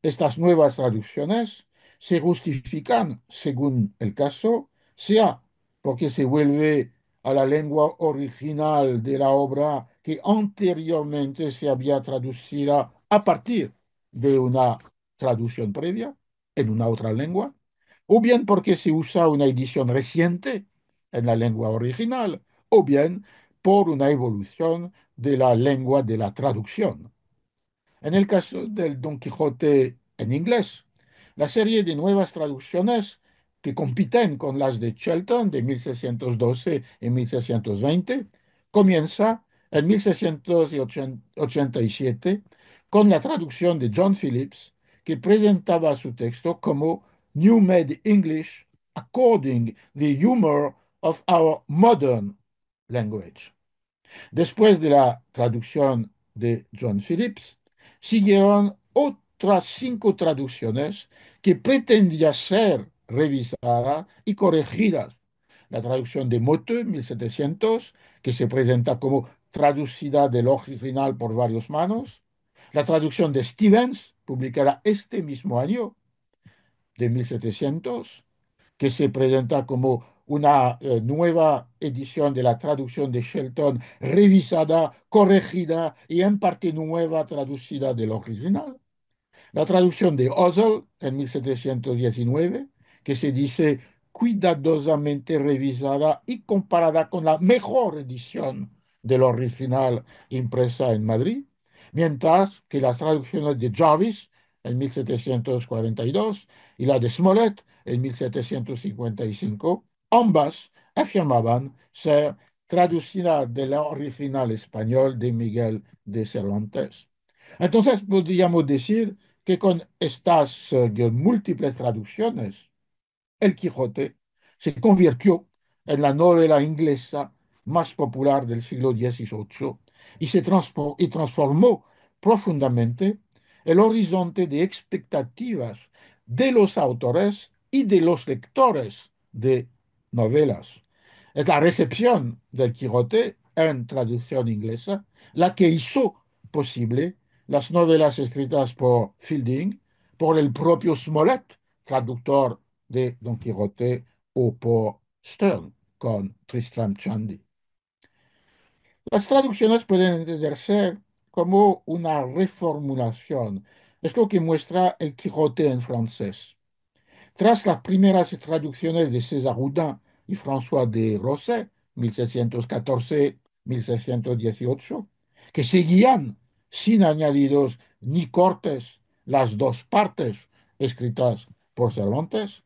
Estas nuevas traducciones se justifican según el caso, sea porque se vuelve a la lengua original de la obra que anteriormente se había traducido a partir de una traducción previa en una otra lengua, o bien porque se usa una edición reciente en la lengua original, o bien por una evolución de la lengua de la traducción. En el caso del Don Quijote en inglés, la serie de nuevas traducciones que compiten con las de Shelton de 1612 y 1620, comienza en 1687 con la traducción de John Phillips, que presentaba su texto como New Made English According the Humor of Our Modern Language. Después de la traducción de John Phillips, siguieron otras cinco traducciones que pretendía ser revisada y corregida. La traducción de Motte, 1700, que se presenta como traducida del original por varias manos. La traducción de Stevens, publicada este mismo año, de 1700, que se presenta como una eh, nueva edición de la traducción de Shelton, revisada, corregida y en parte nueva traducida del original. La traducción de ozol en 1719, que se dice cuidadosamente revisada y comparada con la mejor edición del original impresa en Madrid, mientras que las traducciones de Jarvis en 1742 y la de Smollett en 1755, ambas afirmaban ser traducidas del original español de Miguel de Cervantes. Entonces podríamos decir que con estas eh, múltiples traducciones, el Quijote se convirtió en la novela inglesa más popular del siglo XVIII y, se transformó, y transformó profundamente el horizonte de expectativas de los autores y de los lectores de novelas. Es la recepción del Quijote en traducción inglesa la que hizo posible las novelas escritas por Fielding, por el propio Smollett, traductor de Don Quijote o por Stern con Tristram Chandy. Las traducciones pueden entenderse como una reformulación. Es lo que muestra el Quijote en francés. Tras las primeras traducciones de César Houdin y François de Rosset, 1614-1618, que seguían sin añadidos ni cortes las dos partes escritas por Cervantes,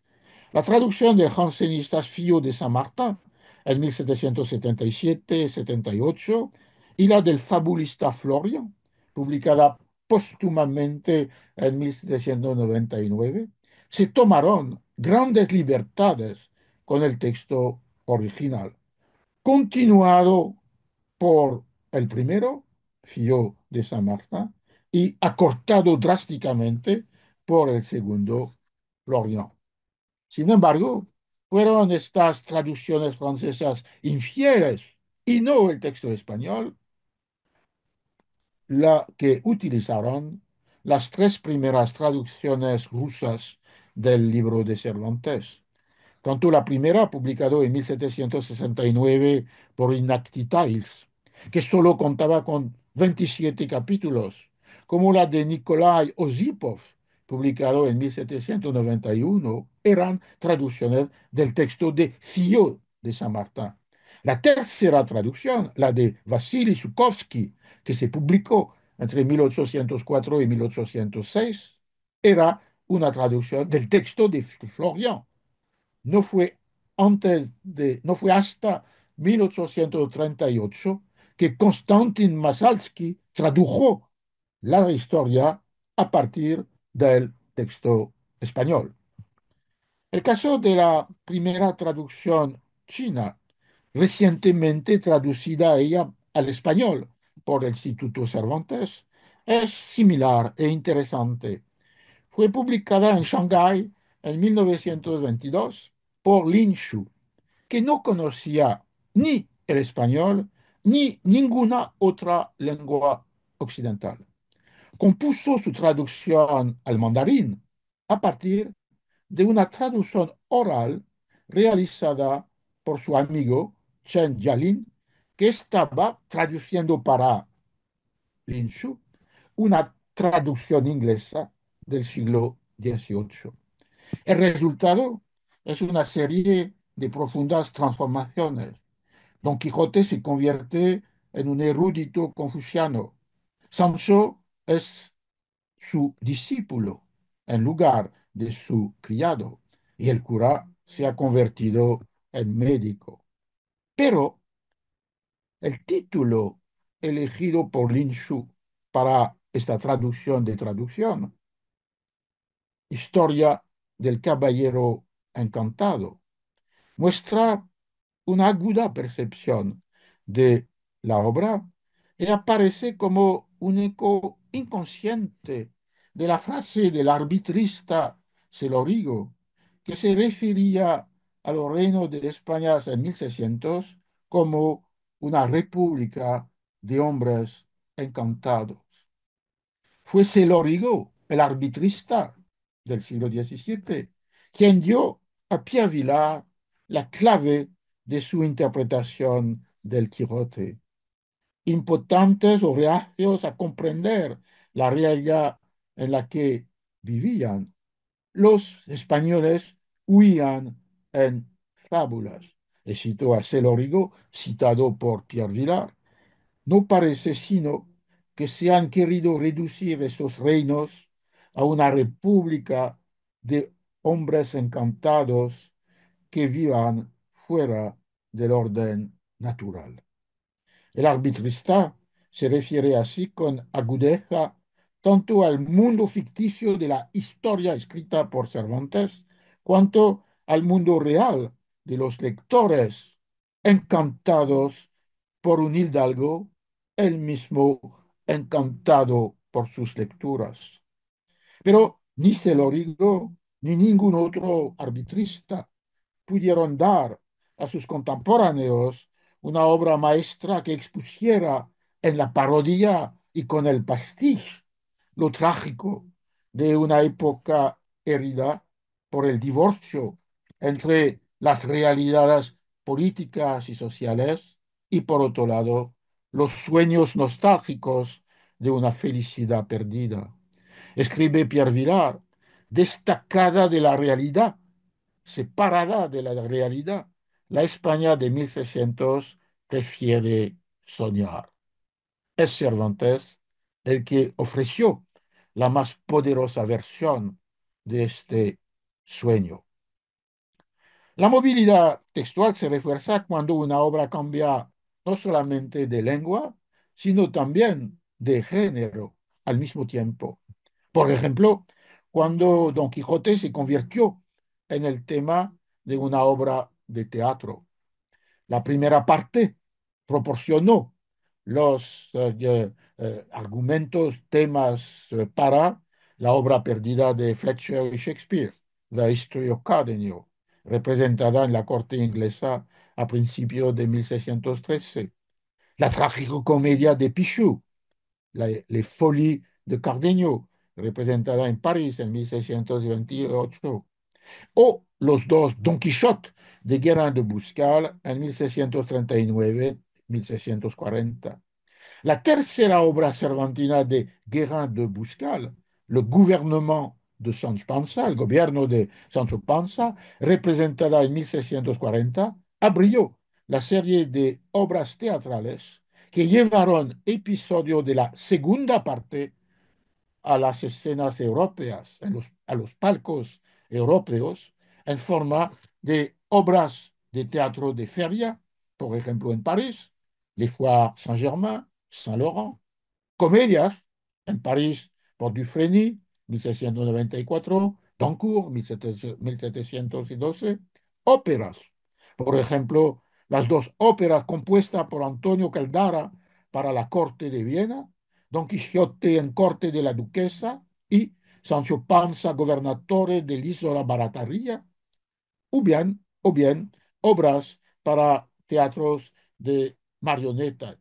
la traducción del jansenista Fío de San Martín en 1777-78 y la del fabulista Florian, publicada póstumamente en 1799, se tomaron grandes libertades con el texto original, continuado por el primero, Fío de San Martín, y acortado drásticamente por el segundo, Florian. Sin embargo, fueron estas traducciones francesas infieles y no el texto español la que utilizaron las tres primeras traducciones rusas del libro de Cervantes. Tanto la primera, publicada en 1769 por Inactitails, que solo contaba con 27 capítulos, como la de Nikolai Osipov, publicado en 1791, eran traducciones del texto de Fillot e de San Martín. La tercera traducción, la de Vasily Sukovsky, que se publicó entre 1804 y 1806, era una traducción del texto de Florian. No fue, antes de, no fue hasta 1838 que Konstantin Masalski tradujo la historia a partir de del texto español. El caso de la primera traducción china, recientemente traducida ella al español por el Instituto Cervantes, es similar e interesante. Fue publicada en Shanghái en 1922 por Lin Shu, que no conocía ni el español ni ninguna otra lengua occidental compuso su traducción al mandarín a partir de una traducción oral realizada por su amigo Chen Jialin, que estaba traduciendo para Lin Shu una traducción inglesa del siglo XVIII. El resultado es una serie de profundas transformaciones. Don Quijote se convierte en un erudito confuciano. Sancho es su discípulo en lugar de su criado, y el cura se ha convertido en médico. Pero el título elegido por Lin Shu para esta traducción de traducción, Historia del Caballero Encantado, muestra una aguda percepción de la obra y aparece como un eco inconsciente de la frase del arbitrista Celorigo, que se refería a los reinos de España en 1600 como una república de hombres encantados. Fue Celorigo, el arbitrista del siglo XVII, quien dio a Pierre Vilar la clave de su interpretación del Quijote importantes o reacios a comprender la realidad en la que vivían. Los españoles huían en fábulas. Y citado a Celorigo, citado por Pierre Villar. No parece sino que se han querido reducir esos reinos a una república de hombres encantados que vivan fuera del orden natural. El arbitrista se refiere así con agudeza tanto al mundo ficticio de la historia escrita por Cervantes cuanto al mundo real de los lectores encantados por un hidalgo, el mismo encantado por sus lecturas. Pero ni Celorigo ni ningún otro arbitrista pudieron dar a sus contemporáneos una obra maestra que expusiera en la parodia y con el pastiche lo trágico de una época herida por el divorcio entre las realidades políticas y sociales y por otro lado los sueños nostálgicos de una felicidad perdida. Escribe Pierre Vilar, destacada de la realidad, separada de la realidad, la España de 1600 prefiere soñar. Es Cervantes el que ofreció la más poderosa versión de este sueño. La movilidad textual se refuerza cuando una obra cambia no solamente de lengua, sino también de género al mismo tiempo. Por ejemplo, cuando Don Quijote se convirtió en el tema de una obra de teatro. La primera parte proporcionó los eh, eh, eh, argumentos, temas para la obra perdida de Fletcher y Shakespeare, The History of Cardenio, representada en la corte inglesa a principios de 1613, la comedia de Pichou, la, Les Folies de Cardenio, representada en París en 1628, o los dos Don Quixote de Guérin de Buscal en 1639-1640. La tercera obra cervantina de Guérin de Buscal, le gouvernement de Sancho Panza, el gobierno de Sancho Panza, representada en 1640, abrió la serie de obras teatrales que llevaron episodio de la segunda parte a las escenas europeas, a los palcos europeos, en forma de obras de teatro de feria, por ejemplo en París, les foires Saint-Germain, Saint-Laurent, comedias en París por Dufresny, 1794, Dancourt, 1712, óperas, por ejemplo, las dos óperas compuestas por Antonio Caldara para la corte de Viena, Don Quijote en corte de la duquesa y Sancho Panza, gobernatore de isla Barataria, o bien, obras para teatros de marionetas,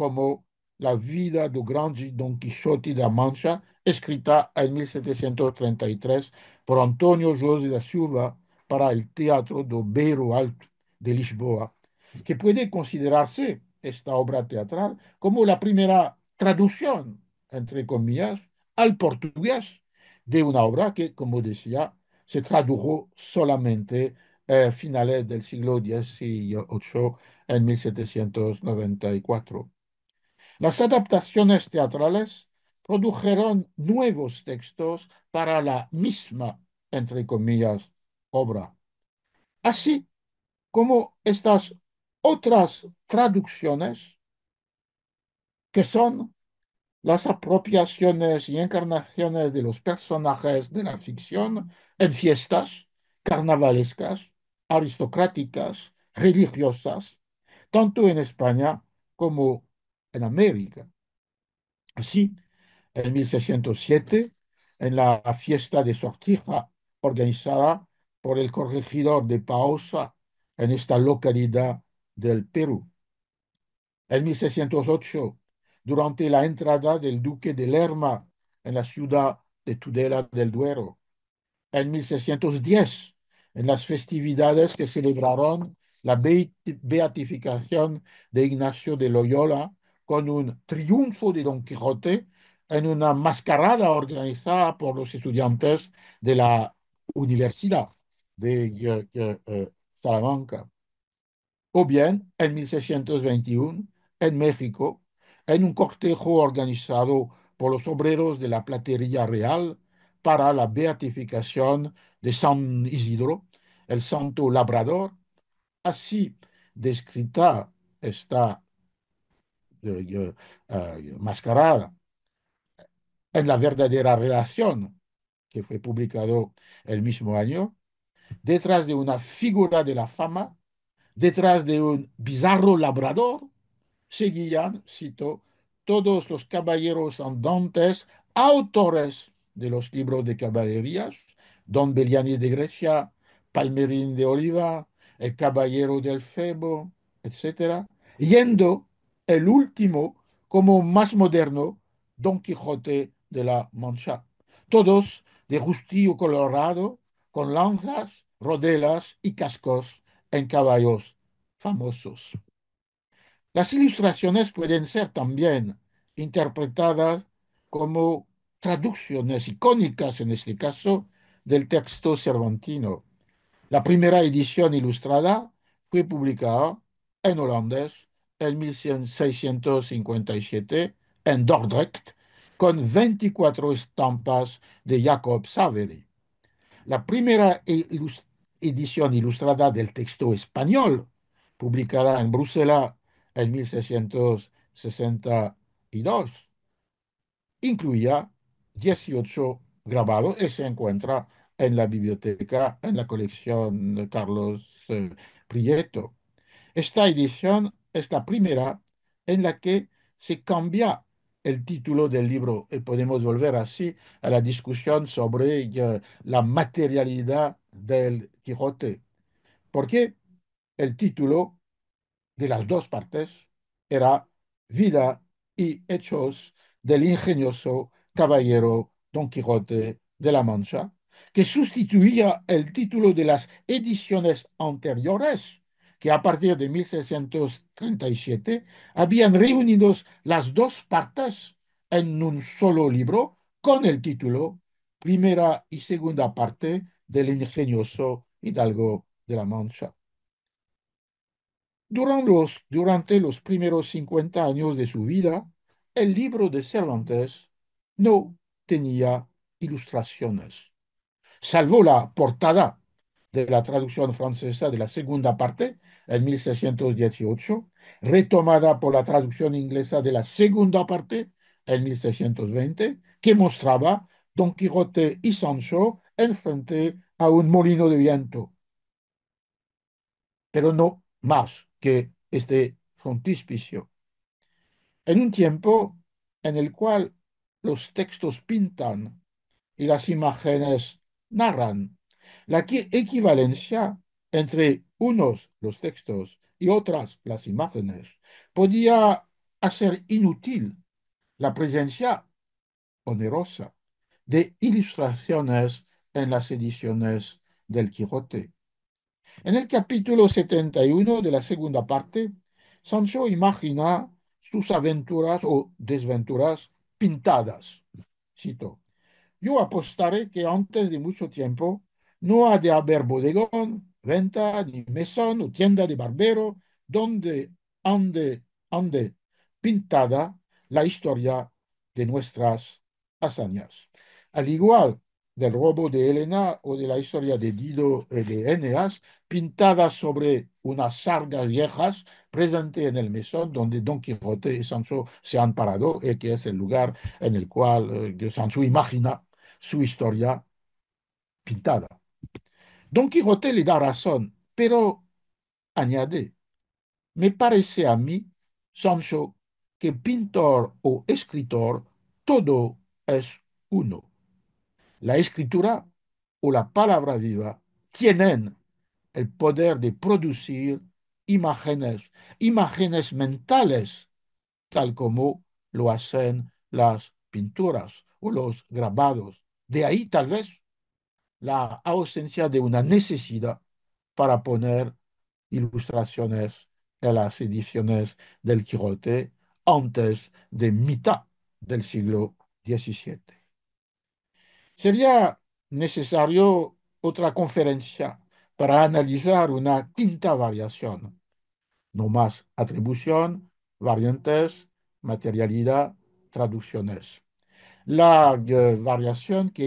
como La vida del gran Don Quixote de la Mancha, escrita en 1733 por Antonio José da Silva para el Teatro do Beiro Alto de Lisboa, que puede considerarse esta obra teatral como la primera traducción, entre comillas, al portugués de una obra que, como decía, se tradujo solamente a eh, finales del siglo XVIII en 1794. Las adaptaciones teatrales produjeron nuevos textos para la misma, entre comillas, obra. Así como estas otras traducciones que son las apropiaciones y encarnaciones de los personajes de la ficción en fiestas carnavalescas, aristocráticas, religiosas, tanto en España como en América. Así, en 1607, en la fiesta de Sortija organizada por el corregidor de Pausa en esta localidad del Perú. En 1608, durante la entrada del duque de Lerma en la ciudad de Tudela del Duero. En 1610, en las festividades que celebraron la beatificación de Ignacio de Loyola con un triunfo de Don Quijote en una mascarada organizada por los estudiantes de la Universidad de eh, Salamanca. O bien, en 1621, en México, en un cortejo organizado por los obreros de la Platería Real para la beatificación de San Isidro, el santo labrador. Así descrita esta eh, mascarada en la verdadera relación, que fue publicado el mismo año, detrás de una figura de la fama, detrás de un bizarro labrador, seguían, cito, todos los caballeros andantes, autores de los libros de caballerías, Don Beliani de Grecia, Palmerín de Oliva, El Caballero del Febo, etc., yendo el último como más moderno, Don Quijote de la Mancha. Todos de justillo colorado, con lanzas, rodelas y cascos en caballos famosos. Las ilustraciones pueden ser también interpretadas como traducciones icónicas, en este caso, del texto cervantino. La primera edición ilustrada fue publicada en holandés en 1657 en Dordrecht con 24 estampas de Jacob Savery. La primera edición ilustrada del texto español, publicada en Bruselas en 1662. Incluía 18 grabados y se encuentra en la biblioteca, en la colección de Carlos eh, Prieto. Esta edición es la primera en la que se cambia el título del libro y podemos volver así a la discusión sobre eh, la materialidad del Quijote. Porque el título de las dos partes era vida y hechos del ingenioso caballero Don Quijote de la Mancha, que sustituía el título de las ediciones anteriores, que a partir de 1637 habían reunido las dos partes en un solo libro con el título Primera y Segunda parte del ingenioso Hidalgo de la Mancha. Durante los, primeros 50 años de su vida, el libro de Cervantes no tenía ilustraciones, salvo la portada de la traducción francesa de la segunda parte, en 1618, retomada por la traducción inglesa de la segunda parte, en 1620, que mostraba Don Quijote y Sancho enfrente a un molino de viento. Pero no más este frontispicio. En un tiempo en el cual los textos pintan y las imágenes narran, la equivalencia entre unos los textos y otras las imágenes podía hacer inútil la presencia onerosa de ilustraciones en las ediciones del Quijote. En el capítulo 71 de la segunda parte, Sancho imagina sus aventuras o desventuras pintadas. Cito, yo apostaré que antes de mucho tiempo no ha de haber bodegón, venta, ni mesón o tienda de barbero donde ande, ande pintada la historia de nuestras hazañas. Al igual del robo de Elena o de la historia de Dido y eh, de Eneas, pintada sobre unas sargas viejas presente en el mesón donde Don Quijote y Sancho se han parado y eh, que es el lugar en el cual eh, Sancho imagina su historia pintada. Don Quijote le da razón, pero añade, me parece a mí, Sancho, que pintor o escritor todo es uno la escritura o la palabra viva tienen el poder de producir imágenes, imágenes mentales, tal como lo hacen las pinturas o los grabados. De ahí tal vez la ausencia de una necesidad para poner ilustraciones en las ediciones del Quijote antes de mitad del siglo XVII. Sería necesario otra conferencia para analizar una quinta variación. No más atribución, variantes, materialidad, traducciones. La eh, variación que,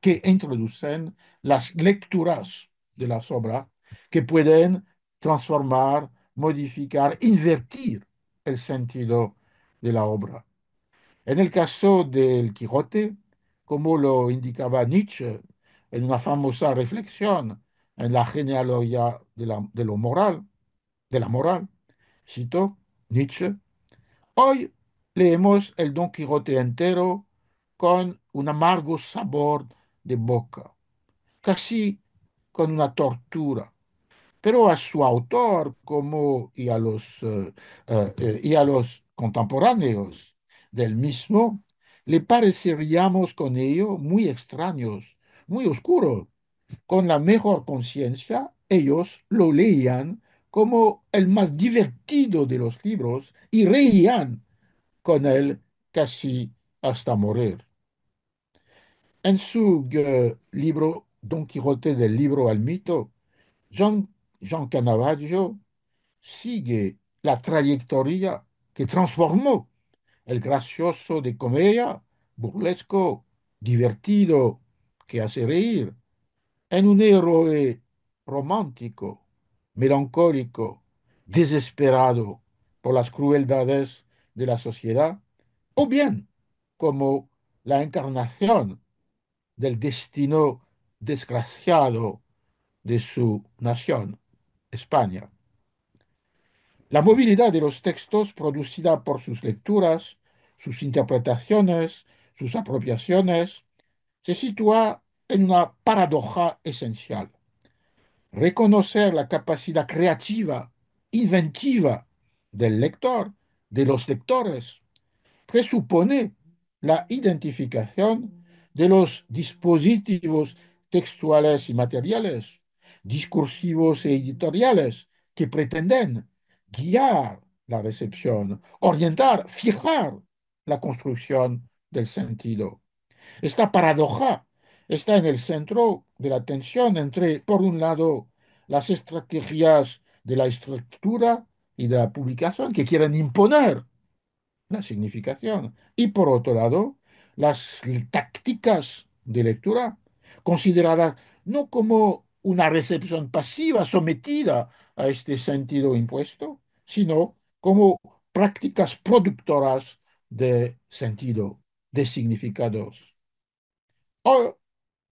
que introducen las lecturas de las obras que pueden transformar, modificar, invertir el sentido de la obra. En el caso del Quijote, como lo indicaba Nietzsche en una famosa reflexión en la genealogía de, la, lo moral, de la moral, citó Nietzsche, hoy leemos el Don Quijote entero con un amargo sabor de boca, casi con una tortura, pero a su autor como y a los, eh, eh, eh, y a los contemporáneos del mismo le pareceríamos con ello muy extraños, muy oscuros. Con la mejor conciencia, ellos lo leían como el más divertido de los libros y reían con él casi hasta morir. En su eh, libro Don Quijote del libro al mito, John, John Canavaggio sigue la trayectoria que transformó el gracioso de comedia, burlesco, divertido, que hace reír, en un héroe romántico, melancólico, desesperado por las crueldades de la sociedad, o bien como la encarnación del destino desgraciado de su nación, España. La movilidad de los textos producida por sus lecturas, sus interpretaciones, sus apropiaciones, se sitúa en una paradoja esencial. Reconocer la capacidad creativa, inventiva del lector, de los lectores, presupone la identificación de los dispositivos textuales y materiales, discursivos e editoriales que pretenden guiar la recepción, orientar, fijar la construcción del sentido. Esta paradoja está en el centro de la tensión entre, por un lado, las estrategias de la estructura y de la publicación que quieren imponer la significación y, por otro lado, las tácticas de lectura consideradas no como una recepción pasiva sometida a este sentido impuesto, sino como prácticas productoras de sentido, de significados. Ah,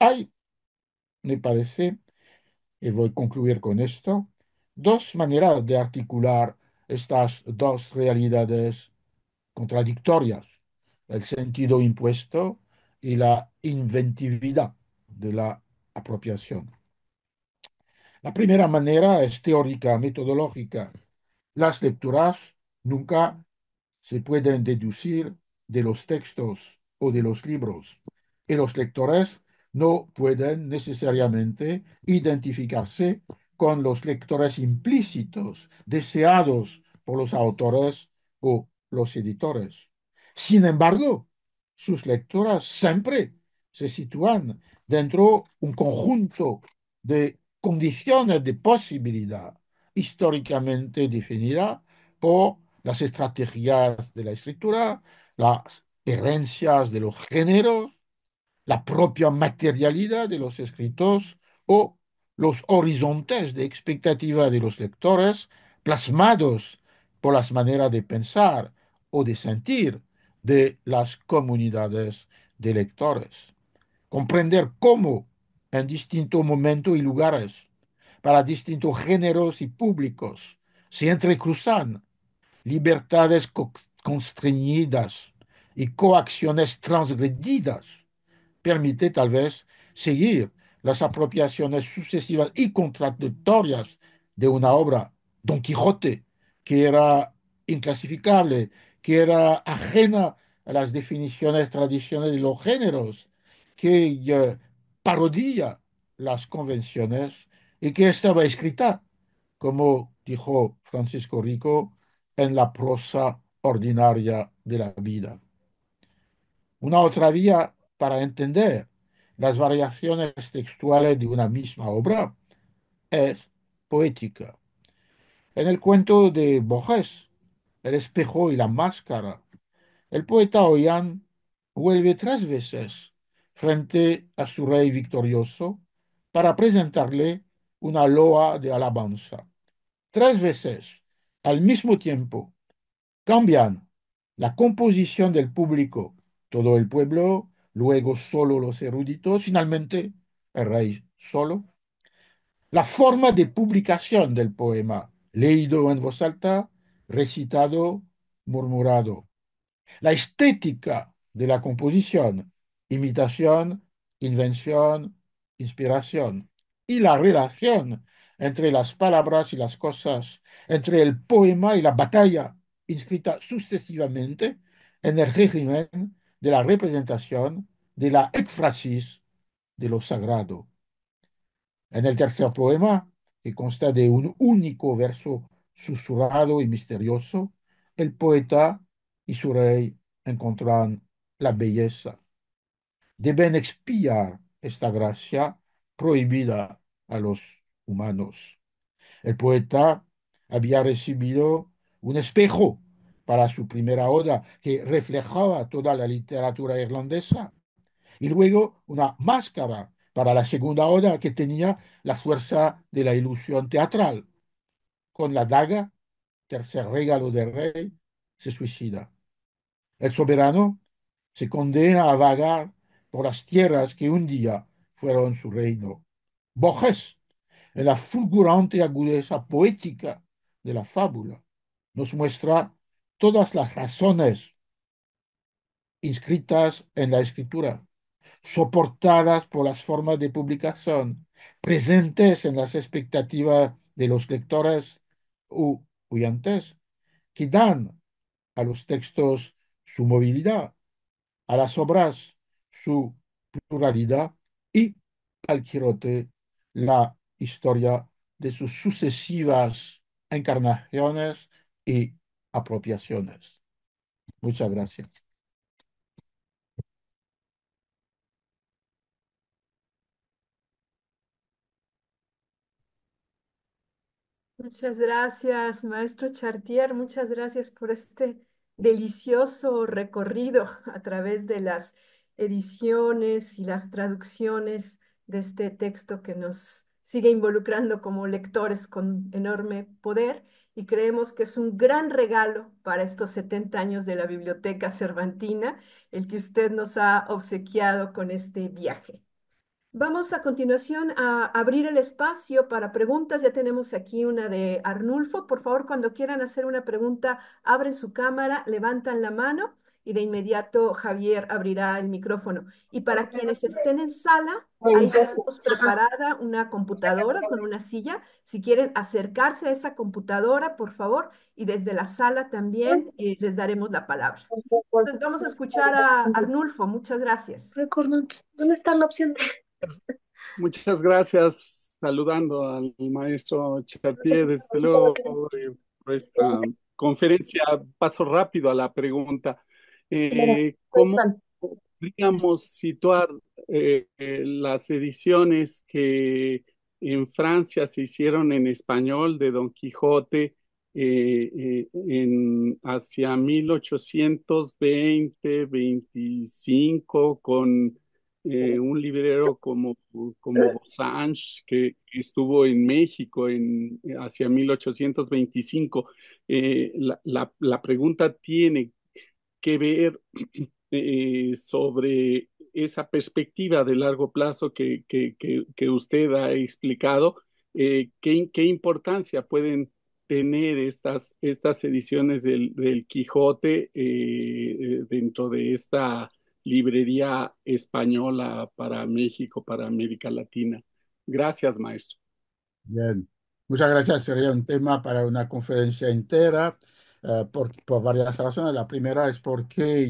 hay, me parece, y voy a concluir con esto, dos maneras de articular estas dos realidades contradictorias, el sentido impuesto y la inventividad de la apropiación. La primera manera es teórica, metodológica, las lecturas nunca se pueden deducir de los textos o de los libros y los lectores no pueden necesariamente identificarse con los lectores implícitos deseados por los autores o los editores. Sin embargo, sus lecturas siempre se sitúan dentro de un conjunto de condiciones de posibilidad históricamente definida por las estrategias de la escritura, las herencias de los géneros, la propia materialidad de los escritos o los horizontes de expectativa de los lectores plasmados por las maneras de pensar o de sentir de las comunidades de lectores. Comprender cómo en distintos momentos y lugares para distintos géneros y públicos. Se entrecruzan libertades constreñidas y coacciones transgredidas. Permite tal vez seguir las apropiaciones sucesivas y contradictorias de una obra, Don Quijote, que era inclasificable, que era ajena a las definiciones tradicionales de los géneros, que eh, parodia las convenciones y que estaba escrita, como dijo Francisco Rico, en la prosa ordinaria de la vida. Una otra vía para entender las variaciones textuales de una misma obra es poética. En el cuento de Borges, El espejo y la máscara, el poeta Ollán vuelve tres veces frente a su rey victorioso para presentarle una loa de alabanza. Tres veces, al mismo tiempo, cambian la composición del público, todo el pueblo, luego solo los eruditos, finalmente el rey solo. La forma de publicación del poema, leído en voz alta, recitado, murmurado. La estética de la composición, imitación, invención, inspiración y la relación entre las palabras y las cosas, entre el poema y la batalla inscrita sucesivamente en el régimen de la representación de la éfrasis de lo sagrado. En el tercer poema, que consta de un único verso susurrado y misterioso, el poeta y su rey encuentran la belleza. Deben expiar esta gracia prohibida a los humanos. El poeta había recibido un espejo para su primera oda que reflejaba toda la literatura irlandesa y luego una máscara para la segunda oda que tenía la fuerza de la ilusión teatral. Con la daga, tercer regalo del rey, se suicida. El soberano se condena a vagar por las tierras que un día fueron su reino. Borges, en la fulgurante agudeza poética de la fábula, nos muestra todas las razones inscritas en la escritura, soportadas por las formas de publicación, presentes en las expectativas de los lectores u oyentes, que dan a los textos su movilidad, a las obras su pluralidad y al quirote la historia de sus sucesivas encarnaciones y apropiaciones. Muchas gracias. Muchas gracias, maestro Chartier. Muchas gracias por este delicioso recorrido a través de las ediciones y las traducciones de este texto que nos sigue involucrando como lectores con enorme poder y creemos que es un gran regalo para estos 70 años de la Biblioteca Cervantina el que usted nos ha obsequiado con este viaje. Vamos a continuación a abrir el espacio para preguntas. Ya tenemos aquí una de Arnulfo. Por favor, cuando quieran hacer una pregunta, abren su cámara, levantan la mano y de inmediato Javier abrirá el micrófono. Y para quienes estén en sala, tenemos preparada una computadora con una silla. Si quieren acercarse a esa computadora, por favor, y desde la sala también eh, les daremos la palabra. Entonces vamos a escuchar a Arnulfo. Muchas gracias. ¿Dónde está la opción? Muchas gracias. Saludando al maestro Chartier, desde luego, por esta conferencia. Paso rápido a la pregunta. Eh, ¿Cómo podríamos situar eh, eh, las ediciones que en Francia se hicieron en español de Don Quijote en, hacia 1820-25 con un librero como, como que estuvo en México en, hacia 1825? La, la, la pregunta tiene que ver eh, sobre esa perspectiva de largo plazo que, usted ha explicado, eh, qué, importancia pueden tener estas, estas ediciones del, Quijote eh, dentro de esta librería española para México, para América Latina. Gracias, maestro. Bien, muchas gracias. Sería un tema para una conferencia entera. Eh, por, varias razones. La primera es porque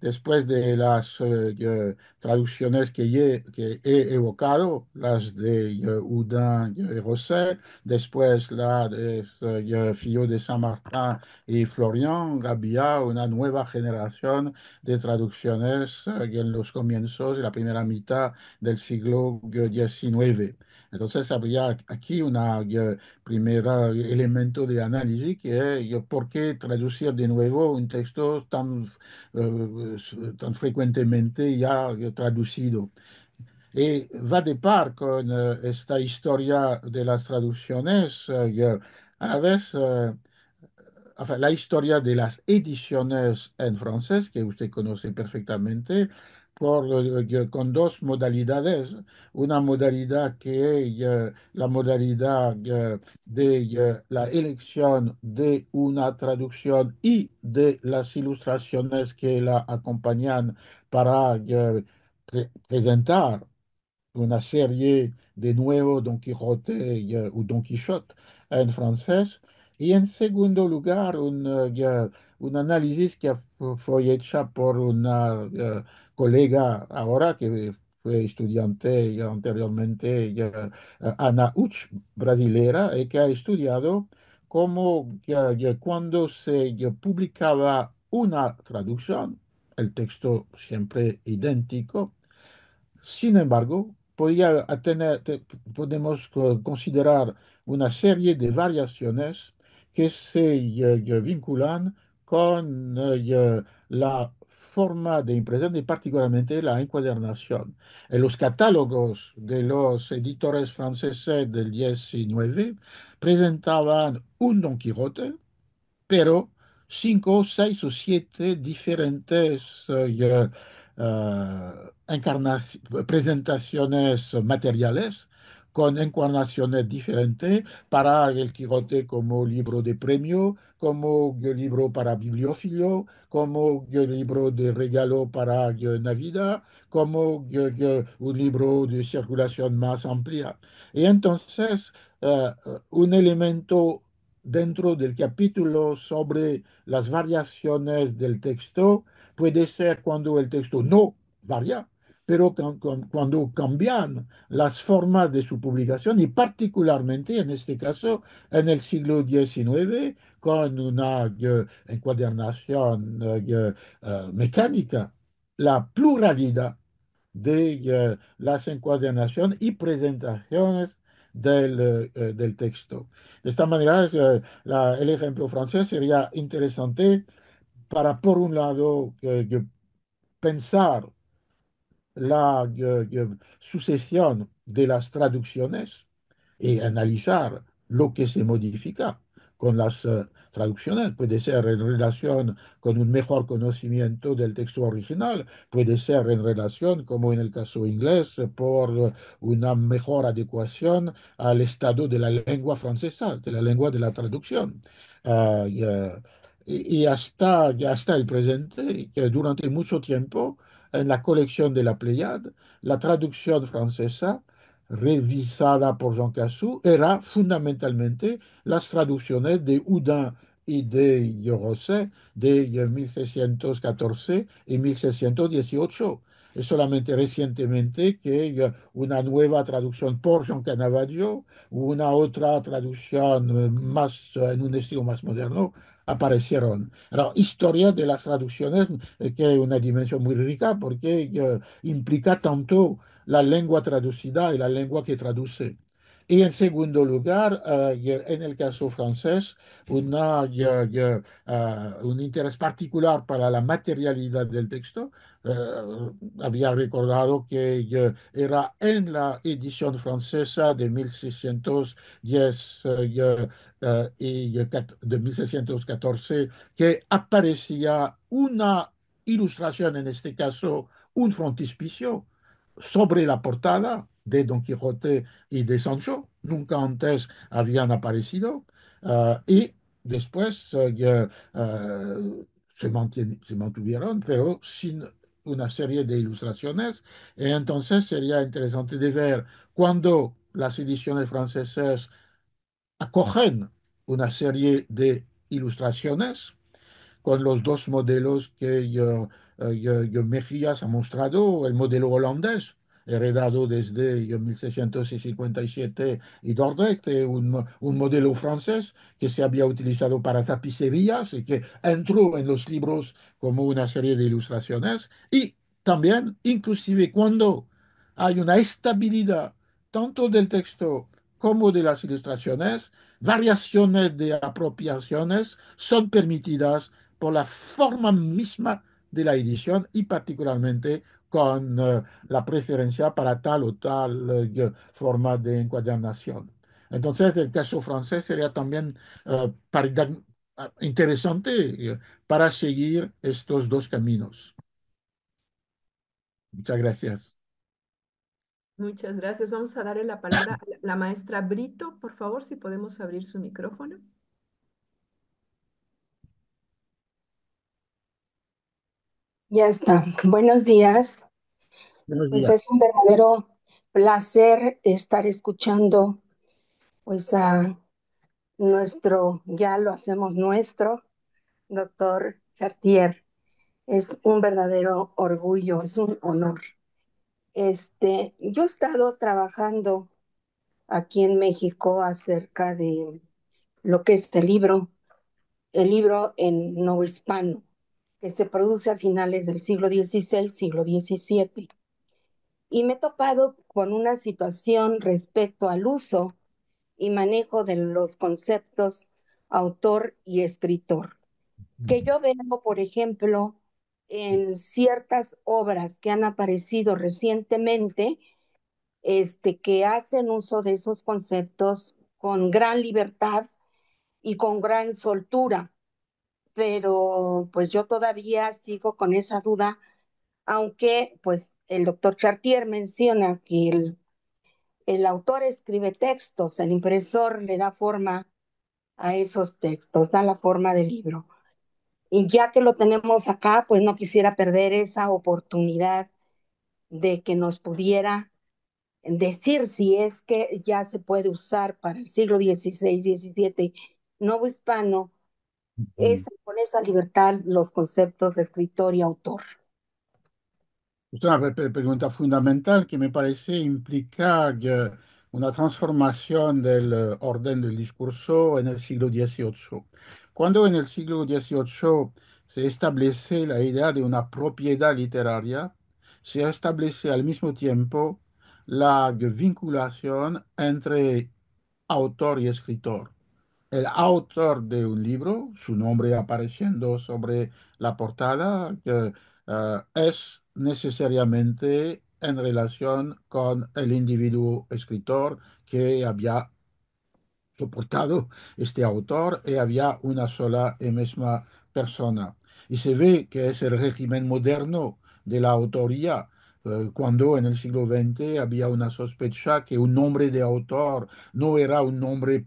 después de las eh, traducciones que, he evocado, las de Houdin y Rosset, después la de eh, Fillot de San martin y Florian, había una nueva generación de traducciones eh, en los comienzos de la primera mitad del siglo XIX. Entonces habría aquí un primer elemento de análisis que es por qué traducir de nuevo un texto tan... Pues, eh, tan frecuentemente ya traducido. Y va de par con eh, esta historia de las traducciones, eh, a la vez la historia de las ediciones en francés, que usted conoce perfectamente, eh, eh, con dos modalidades, una modalidad que es eh, la modalidad de la elección de una traducción y de las ilustraciones que la acompañan para presentar una serie de nuevo Don Quijote o Don Quijote en francés. Y en segundo lugar, un, un análisis que fue hecho por una colega ahora que fue estudiante anteriormente, eh, Ana Uch, brasilera, eh, que ha estudiado cómo cuando se publicaba una traducción, el texto siempre idéntico, sin embargo, podemos considerar una serie de variaciones que se vinculan con eh, la forma de impresión y particularmente la encuadernación. En los catálogos de los editores franceses del 19 presentaban un Don Quijote, pero cinco, seis o siete diferentes eh, eh, eh, presentaciones materiales con encuadernaciones diferentes para el Quijote como libro de premio, como libro para bibliófilo, como yo, libro de regalo para Navidad, como un libro de circulación más amplia. Y entonces, eh, eh, un elemento dentro del capítulo sobre las variaciones del texto puede ser cuando el texto no varía, pero cuando cambian las formas de su publicación y particularmente en este caso en el siglo XIX con una eh, encuadernación eh, eh, mecánica, la pluralidad de las encuadernaciones y presentaciones del, texto. De esta manera, el ejemplo francés sería interesante para, por un lado, pensar la sucesión de las traducciones y analizar lo que se modifica con las eh, traducciones, puede ser en relación con un mejor conocimiento del texto original, puede ser en relación, como en el caso inglés, por una mejor adecuación al estado de la lengua francesa, de la lengua de la traducción. Ah, y, hasta, hasta el presente, durante mucho tiempo, en la colección de la Pléiade, la traducción francesa revisada por Jean Cassou era fundamentalmente las traducciones de Houdin y de Yorosé de 1614 y 1618. Es solamente recientemente que una nueva traducción por Jean Canavaggio, una otra traducción eh, más eh, en un estilo más moderno, aparecieron. La historia de las traducciones, eh, que es una dimensión muy rica porque eh, implica tanto la lengua traducida y la lengua que traduce. Y en segundo lugar, eh, en el caso francés, una, un interés particular para la materialidad del texto, eh, había recordado que eh, era en la edición francesa de 1610 eh, y de 1614 que aparecía una ilustración, en este caso un frontispicio, sobre la portada de Don Quijote y de Sancho. Nunca antes habían aparecido. y después se, mantuvieron, pero sin una serie de ilustraciones. Entonces sería interesante de ver cuando las ediciones francesas acogen una serie de ilustraciones con los dos modelos que yo, eh, yo, yo Mejías ha mostrado, el modelo holandés heredado desde 1657 y Dordrecht, eh, un, un modelo francés que se había utilizado para tapicerías y que entró en los libros como una serie de ilustraciones y también, inclusive cuando hay una estabilidad tanto del texto como de las ilustraciones, variaciones de apropiaciones son permitidas por la forma misma de la edición y particularmente con eh, la preferencia para tal o tal eh, forma de encuadernación. Entonces, el caso francés sería también eh, ah, interesante para seguir estos dos caminos. Muchas gracias. Muchas gracias. Vamos a darle la palabra a la maestra Brito, por favor, si podemos abrir su micrófono. Ya está. Buenos días. Buenos pues días. es un verdadero placer estar escuchando pues a nuestro, ya lo hacemos nuestro, doctor Chartier. Es un verdadero orgullo, es un honor. Este, yo he estado trabajando aquí en México acerca de lo que es el libro, el libro en no hispano que se produce a finales del siglo XVI, siglo XVII. Y me he topado con una situación respecto al uso y manejo de los conceptos autor y escritor, que yo veo, por ejemplo, en ciertas obras que han aparecido recientemente, este, que hacen uso de esos conceptos con gran libertad y con gran soltura pero pues yo todavía sigo con esa duda, aunque pues el doctor Chartier menciona que el, el autor escribe textos, el impresor le da forma a esos textos, da la forma del libro. Y ya que lo tenemos acá, pues no quisiera perder esa oportunidad de que nos pudiera decir si es que ya se puede usar para el siglo XVI, XVII, nuevo hispano, es con esa libertad los conceptos escritor y autor. una pregunta fundamental que me parece implica eh, una transformación del eh, orden del discurso en el siglo XVIII. Cuando en el siglo XVIII se establece la idea de una propiedad literaria, se establece al mismo tiempo la vinculación entre autor y escritor el autor de un libro, su nombre apareciendo sobre la portada, eh, es necesariamente en relación con el individuo escritor que había soportado este autor y había una sola y misma persona. Y se ve que es el régimen moderno de la autoría, eh, cuando en el siglo XX había una sospecha que un nombre de autor no era un nombre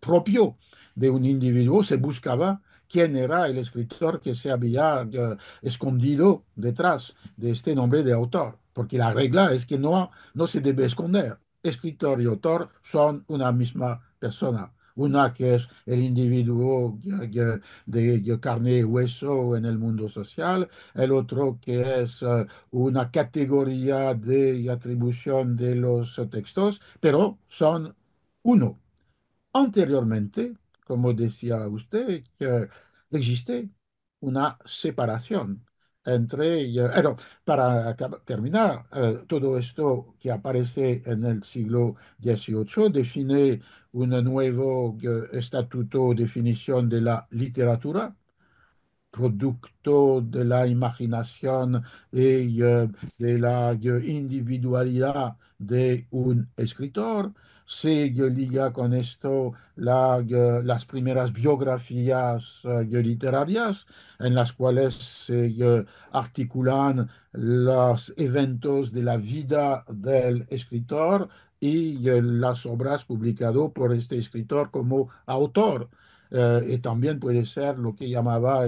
propio de un individuo, se buscaba quién era el escritor que se había eh, escondido detrás de este nombre de autor, porque la regla es que no, no se debe esconder. Escritor y autor son una misma persona. Una que es el individuo eh, eh, de, carne y hueso en el mundo social, el otro que es una categoría de atribución de los textos, pero son uno, anteriormente, como decía usted, que existe una separación entre, bueno, eh, eh, para terminar, eh, todo esto que aparece en el siglo XVIII define un nuevo estatuto, definición de la literatura, producto de la imaginación y de la individualidad de un escritor, se liga con esto las primeras biografías eh, literarias en las cuales se eh, articulan los eventos de la vida del escritor y las obras publicadas por este escritor como autor. Eh, y también puede ser lo que llamaba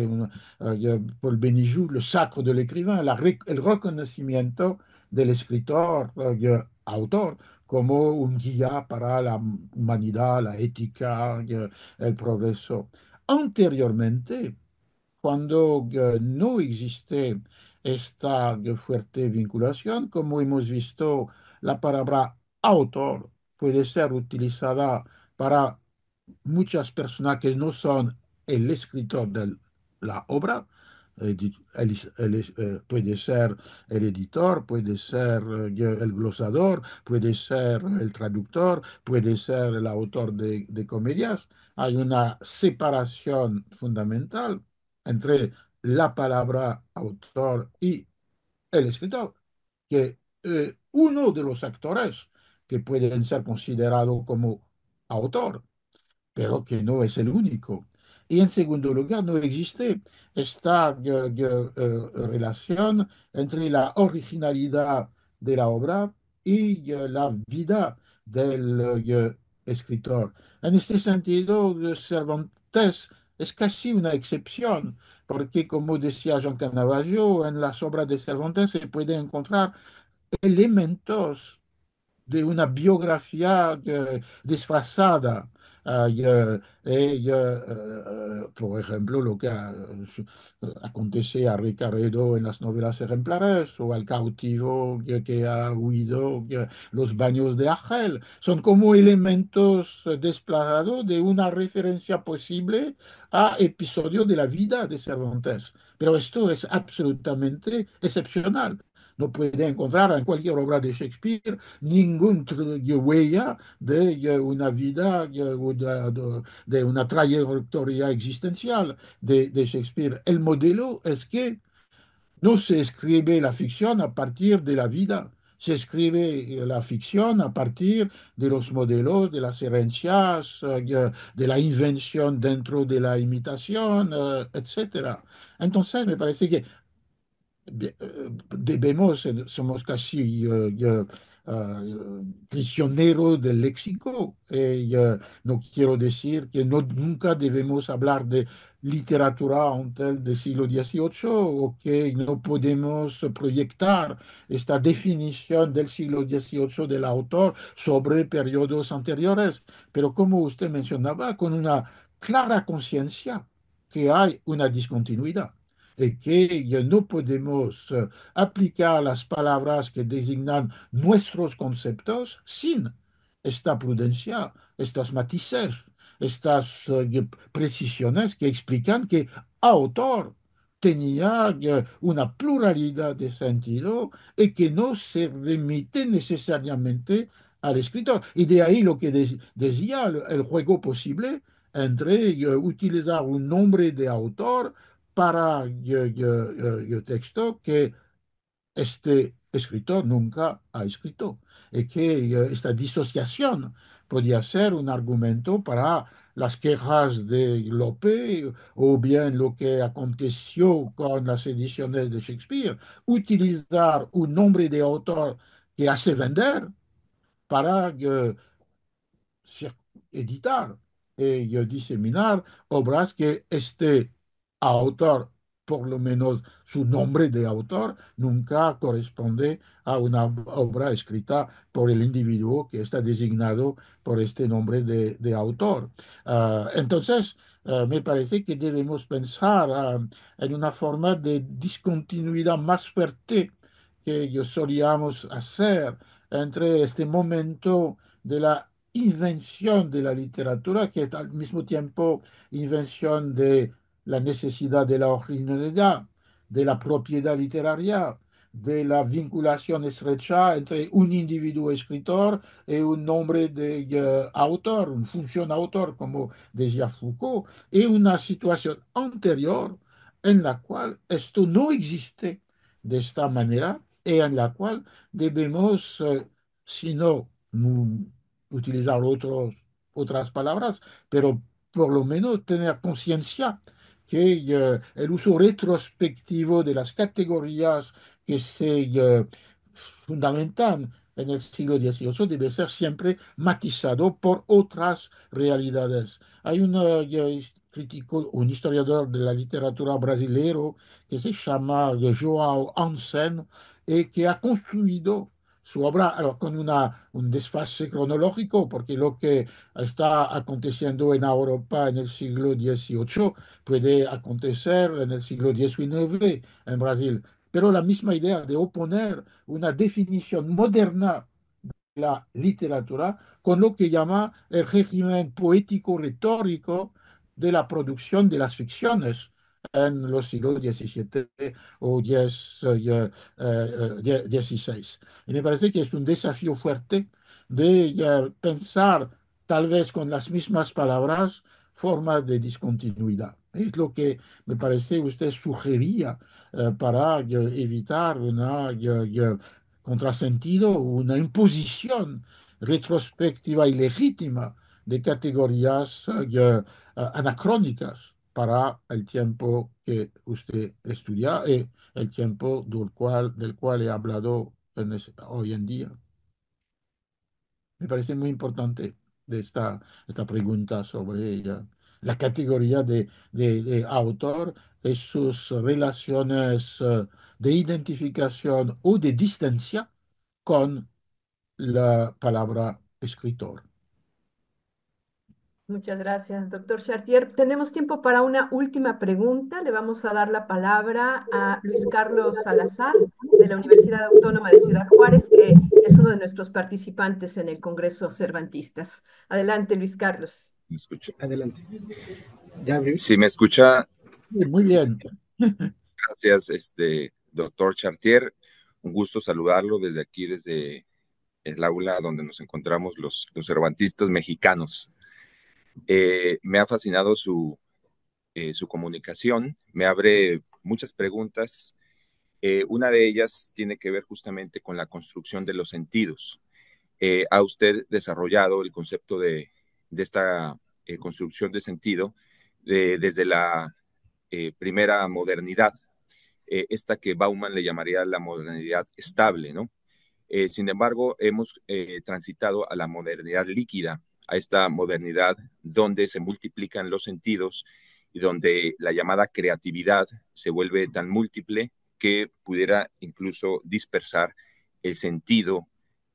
Paul Benijou el sacro del l'écrivain, el reconocimiento del escritor autor como un guía para la humanidad, la ética, eh, el progreso. Anteriormente, cuando eh, no existe esta eh, fuerte vinculación, como hemos visto, la palabra autor puede ser utilizada para muchas personas que no son el escritor de la obra, eh, puede ser el editor, puede ser eh, el glosador, puede ser el traductor, puede ser el autor de, comedias. Hay una separación fundamental entre la palabra autor y el escritor, que es eh, uno de los actores que pueden ser considerados como autor, pero que no es el único. Y en segundo lugar, no existe esta eh, eh, relación entre la originalidad de la obra y la vida del eh, escritor. En este sentido, Cervantes es casi una excepción, porque como decía Jean Caravaggio, en las obras de Cervantes se puede encontrar elementos de una biografía disfrazada eh, eh, por ejemplo, lo que acontece a Ricardo en las novelas ejemplares o al cautivo que, ha huido, los baños de Argel, son como elementos desplazados de una referencia posible a episodios de la vida de Cervantes. Pero esto es absolutamente excepcional. No puede encontrar en cualquier obra de Shakespeare ninguna huella de eh, una vida, eh, de una trayectoria existencial de, Shakespeare. El modelo es que no se escribe la ficción a partir de la vida, se escribe eh, la ficción a partir de los modelos, de las herencias, de la invención dentro de la imitación, etc. Entonces, me parece que eh, debemos, eh, somos casi eh, ah, prisioneros del léxico. Y, no quiero decir que nunca debemos hablar de literatura antes del siglo XVIII o que no podemos proyectar esta definición del siglo XVIII del autor sobre periodos anteriores, pero como usted mencionaba, con una clara conciencia que hay una discontinuidad y que no podemos eh, aplicar las palabras que designan nuestros conceptos sin esta prudencia, estas matices, estas eh, precisiones que explican que autor tenía eh, una pluralidad de sentido y que no se remite necesariamente al escritor. Y de ahí lo que decía el juego posible entre utilizar un nombre de autor para el texto que este escritor nunca ha escrito y que esta disociación podía ser un argumento para las quejas de Lope o bien lo que aconteció con las ediciones de Shakespeare, utilizar un nombre de autor que hace vender para editar eh, y diseminar obras que este autor, por lo menos su nombre de autor, nunca corresponde a una obra escrita por el individuo que está designado por este nombre de, autor. Ah, entonces, ah, me parece que debemos pensar ah, en una forma de discontinuidad más fuerte que yo solíamos hacer entre este momento de la invención de la literatura, que es al mismo tiempo invención de la necesidad de la originalidad, de la propiedad literaria, de la vinculación estrecha entre un individuo escritor y un nombre de eh, autor, un función autor, como decía Foucault, y una situación anterior en la cual esto no existe de esta manera y en la cual debemos, eh, si no mm, utilizar otras palabras, pero por lo menos tener conciencia que eh, el uso retrospectivo de las categorías que se eh, fundamentan en el siglo XVIII debe ser siempre matizado por otras realidades. Hay un eh, crítico, un historiador de la literatura brasileño que se llama João Hansen y que ha construido su obra ah, con una, un desfase cronológico, porque lo que está aconteciendo en Europa en el siglo XVIII puede acontecer en el siglo XIX en Brasil. Pero la misma idea de oponer una definición moderna de la literatura con lo que llama el régimen poético-retórico de la producción de las ficciones en ah, los siglos XVII o XVI. Ah, ah, y me parece que es un desafío fuerte de pensar, tal vez con las mismas palabras, formas de discontinuidad. Es lo que me parece usted sugería eh, para evitar una contrasentido, una imposición retrospectiva y legítima de categorías anacrónicas para el tiempo que usted estudia y eh, el tiempo del cual, del cual he hablado hoy en día. Me parece muy importante esta, esta pregunta sobre la categoría de, de autor y sus relaciones eh, de identificación o de distancia con la palabra escritor. Muchas gracias, doctor Chartier. Tenemos tiempo para una última pregunta. Le vamos a dar la palabra a Luis Carlos Salazar de la Universidad Autónoma de Ciudad Juárez, que es uno de nuestros participantes en el Congreso Cervantistas. Adelante, Luis Carlos. Me escucha. Adelante. Si me escucha. Muy bien. Gracias, este doctor Chartier. Un gusto saludarlo desde aquí, desde el aula donde nos encontramos los, los cervantistas mexicanos. Eh, me ha fascinado eh, su, comunicación, me abre muchas preguntas. Eh, una de ellas tiene que ver justamente con la construcción de los sentidos. ha usted desarrollado el concepto de, esta construcción de sentido desde la primera modernidad, esta que Bauman le llamaría la modernidad estable, ¿no? sin embargo, hemos transitado a la modernidad líquida, a esta modernidad donde se multiplican los sentidos y donde la llamada creatividad se vuelve tan múltiple que pudiera incluso dispersar el sentido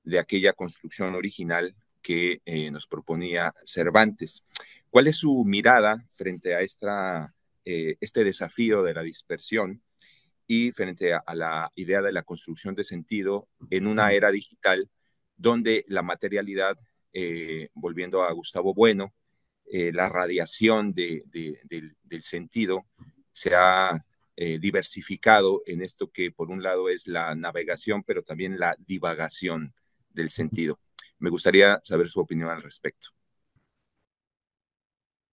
de aquella construcción original que eh, nos proponía Cervantes. ¿Cuál es su mirada frente a esta, eh, este desafío de la dispersión y frente a la idea de la construcción de sentido en una era digital donde la materialidad eh, volviendo a Gustavo Bueno, eh, la radiación del, sentido se ha eh, diversificado en esto que por un lado es la navegación, pero también la divagación del sentido. Me gustaría saber su opinión al respecto.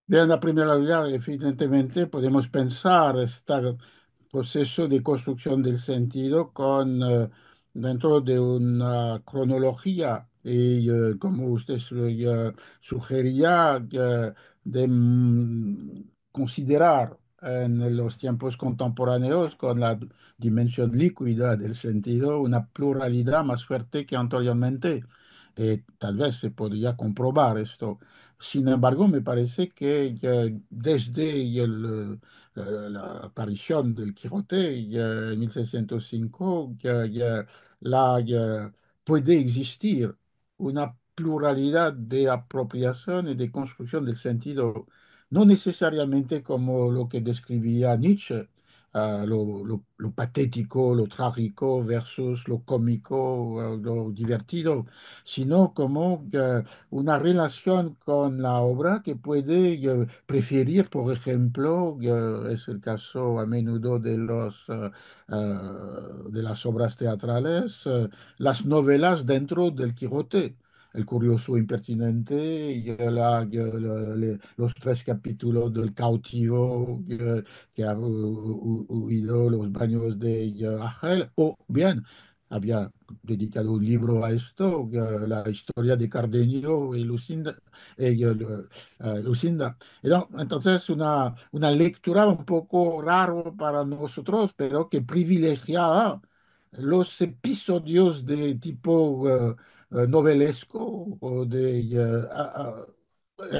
Bien, a primera lugar, evidentemente podemos pensar este proceso de construcción del sentido con, dentro de una cronología y como usted sugería de mm, considerar en los tiempos contemporáneos con la dimensión líquida del sentido una pluralidad más fuerte que anteriormente. Y eh, tal vez se podría comprobar esto. Sin embargo, me parece que desde eh, la aparición del Quijote en 1605, la, puede existir una pluralidad de apropiación y de construcción del sentido, no necesariamente como lo que describía Nietzsche, lo, lo, patético, lo trágico versus lo cómico, lo divertido, sino como una relación con la obra que puede eh, preferir, por ejemplo, eh, es el caso a menudo de, los, eh, de las obras teatrales, las novelas dentro del Quijote. El Curioso Impertinente y la, los tres capítulos del cautivo que, ha huido los baños de Ángel, o bien había dedicado un libro a esto, la historia de Cardenio y Lucinda. Eh, y, eh, eh, Lucinda. Entonces, una, una lectura un poco rara para nosotros, pero que privilegiaba los episodios de tipo eh, novelesco o de, eh,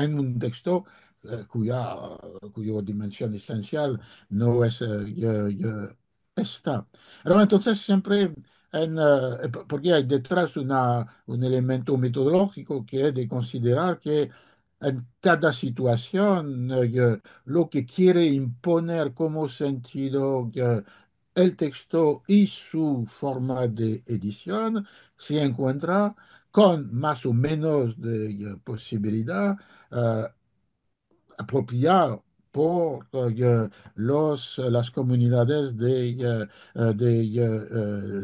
en un texto eh, cuya, cuya dimensión esencial no es esta. Pero entonces siempre en, porque hay detrás una, un elemento metodológico que es de considerar que en cada situación lo que quiere imponer como sentido el texto y su forma de edición se encuentra con más o menos de eh, posibilidad eh, apropiada por eh, los, las comunidades de,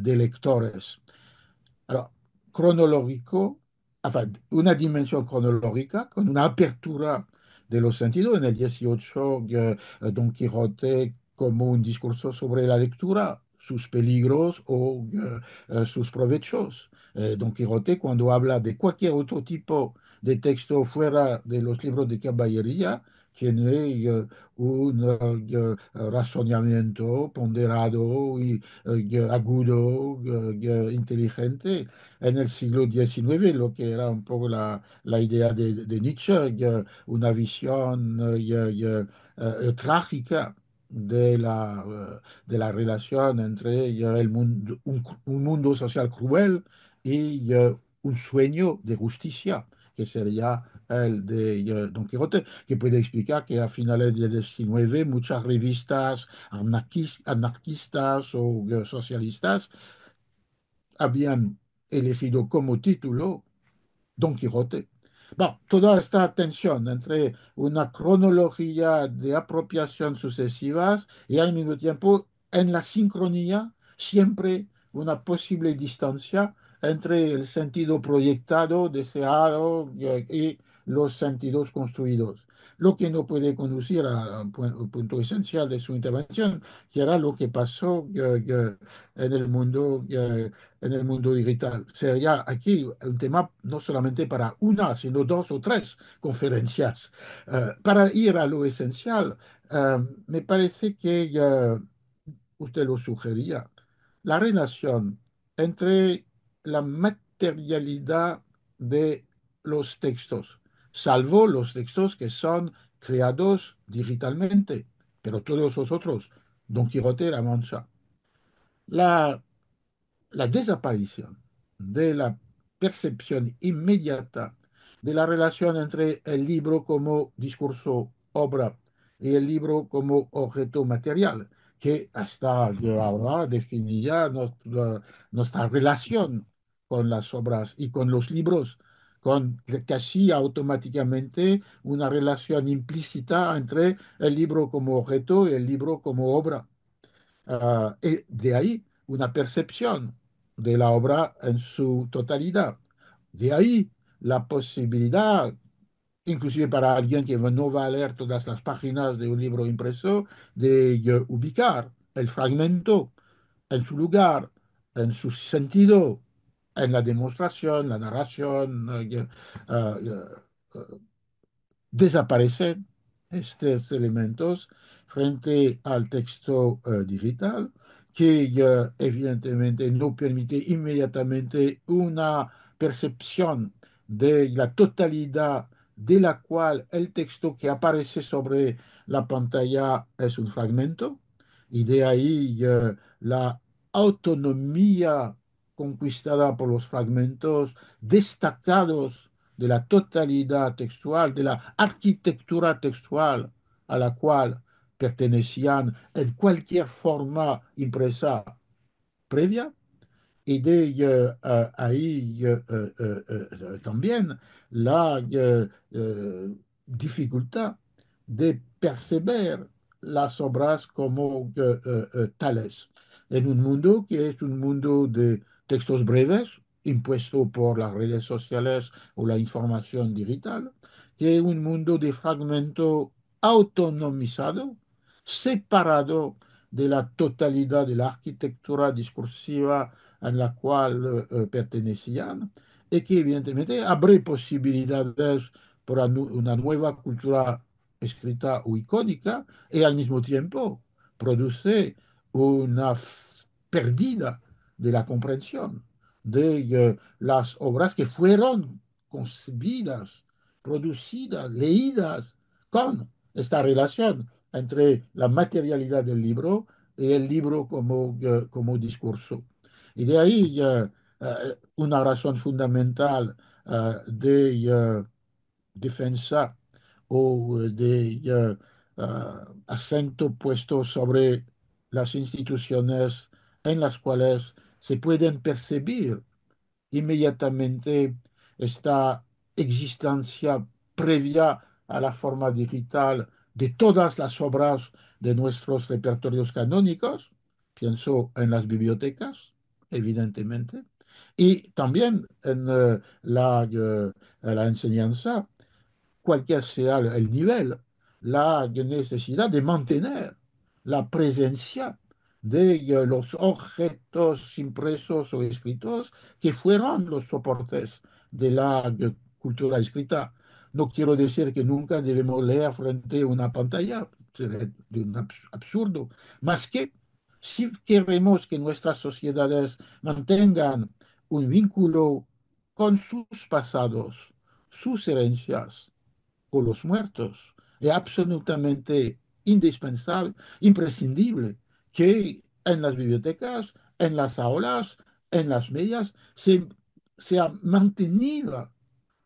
de, lectores. cronológico, una dimensión cronológica con una apertura de los sentidos en el 18 Don Quijote como un discurso sobre la lectura, sus peligros o eh, eh, sus provechos. Eh, Don Quijote, cuando habla de cualquier otro tipo de texto fuera de los libros de caballería, tiene un razonamiento ponderado y agudo, inteligente. En el siglo XIX, lo que era un poco la, idea de Nietzsche, una visión trágica de la, relación entre el mundo, un, mundo social cruel y un sueño de justicia, que sería el de Don Quijote, que puede explicar que a finales del XIX muchas revistas anarquistas o socialistas habían elegido como título Don Quijote bueno, toda esta tensión entre una cronología de apropiación sucesivas y al mismo tiempo en la sincronía siempre una posible distancia entre el sentido proyectado, deseado y los sentidos construidos, lo que no puede conducir al punto esencial de su intervención, que era lo que pasó eh, eh, en el mundo eh, en el mundo digital. Sería aquí un tema no solamente para una, sino dos o tres conferencias. para ir a lo esencial, me parece que usted lo sugería, la relación entre la materialidad de los textos salvo los textos que son creados digitalmente, pero todos los otros, Don Quijote la Mancha. La, desaparición de la percepción inmediata de la relación entre el libro como discurso, obra, y el libro como objeto material, que hasta ahora definía nuestra relación con las obras y con los libros con casi automáticamente una relación implícita entre el libro como objeto y el libro como obra. y ah, eh, de ahí una percepción de la obra en su totalidad. De ahí la posibilidad, inclusive para alguien que no va a leer todas las páginas de un libro impreso, de eh, ubicar el fragmento en su lugar, en su sentido, en la demostración, la narración, eh, eh, eh, desaparecen estos elementos frente al texto digital que evidentemente no permite inmediatamente una percepción de la totalidad de la cual el texto que aparece sobre la pantalla es un fragmento y de ahí la autonomía conquistada por los fragmentos destacados de la totalidad textual, de la arquitectura textual a la cual pertenecían en cualquier forma impresa previa. Y de eh, eh, ahí eh, también la dificultad de percibir las obras como tales en un mundo que es un mundo de textos breves impuestos por las redes sociales o la información digital, que es un mundo de fragmento autonomizado, separado de la totalidad de la arquitectura discursiva a la cual eh, pertenecían, y que evidentemente abre posibilidades para una nueva cultura escrita o icónica y al mismo tiempo produce una pérdida de la comprensión de eh, las obras que fueron concebidas, producidas, leídas con esta relación entre la materialidad del libro y el libro como, eh, como discurso. Y de ahí eh, una razón fundamental de defensa o de acento puesto sobre las instituciones en las cuales se pueden percibir inmediatamente esta existencia previa a la forma digital de todas las obras de nuestros repertorios canónicos, pienso en las bibliotecas, evidentemente, y también en eh, la, eh, la, enseñanza, cualquier sea el nivel, la necesidad de mantener la presencia de los objetos impresos o escritos que fueron los soportes de la cultura escrita. No quiero decir que nunca debemos leer frente a una pantalla, sería un absurdo, más que si queremos que nuestras sociedades mantengan un vínculo con sus pasados, sus herencias o los muertos, es absolutamente indispensable, imprescindible que en las bibliotecas, en las aulas, en las medias, se, se ha mantenido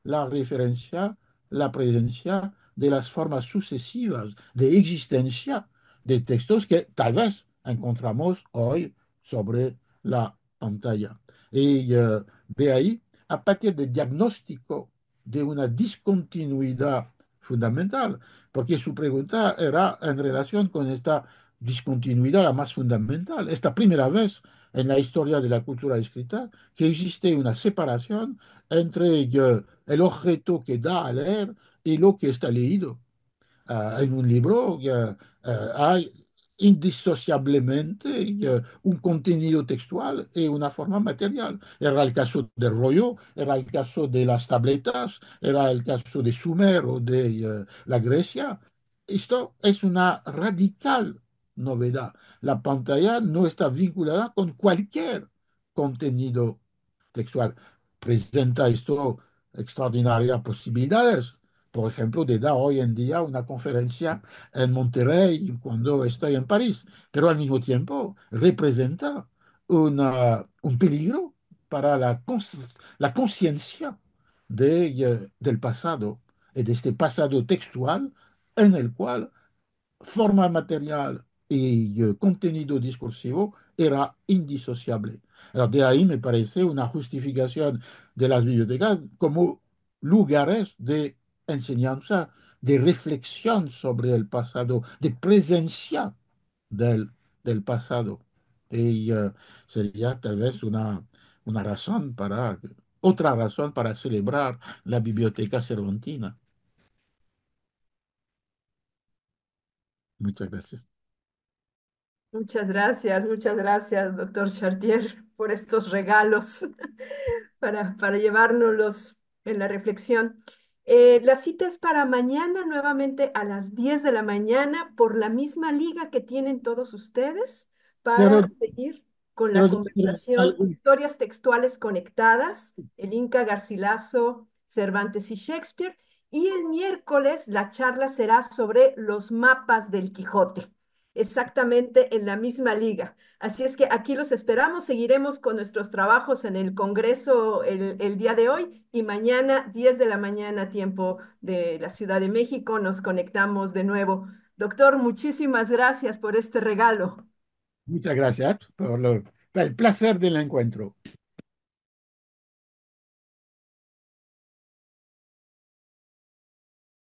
la referencia, la presencia de las formas sucesivas de existencia de textos que tal vez encontramos hoy sobre la pantalla. Y eh, de ahí, a partir del diagnóstico de una discontinuidad fundamental, porque su pregunta era en relación con esta discontinuidad la más fundamental. esta primera vez en la historia de la cultura escrita que existe una separación entre el objeto que da a leer y lo que está leído. Ah, en un libro ah, hay indisociablemente un contenido textual y una forma material. Era el caso del rollo, era el caso de las tabletas, era el caso de Sumer o de eh, la Grecia. Esto es una radical novedad. La pantalla no está vinculada con cualquier contenido textual. Presenta esto extraordinarias posibilidades. Por ejemplo, de dar hoy en día una conferencia en Monterrey cuando estoy en París, pero al mismo tiempo representa una, un peligro para la, la conciencia de, eh, del pasado y de este pasado textual en el cual forma material, y contenido discursivo era indisociable. de ahí me parece una justificación de las bibliotecas como lugares de enseñanza, de reflexión sobre el pasado, de presencia del, del pasado. Y eh, sería tal vez una, una razón para, otra razón para celebrar la biblioteca cervantina. Muchas gracias. Muchas gracias, muchas gracias, doctor Chartier, por estos regalos para, para llevárnoslos en la reflexión. Eh, la cita es para mañana, nuevamente a las 10 de la mañana, por la misma liga que tienen todos ustedes, para seguir con la conversación, historias textuales conectadas, el Inca Garcilaso, Cervantes y Shakespeare. Y el miércoles la charla será sobre los mapas del Quijote exactamente en la misma liga. Así es que aquí los esperamos, seguiremos con nuestros trabajos en el Congreso el, día de hoy y mañana, 10 de la mañana, tiempo de la Ciudad de México, nos conectamos de nuevo. Doctor, muchísimas gracias por este regalo. Muchas gracias por el placer del encuentro.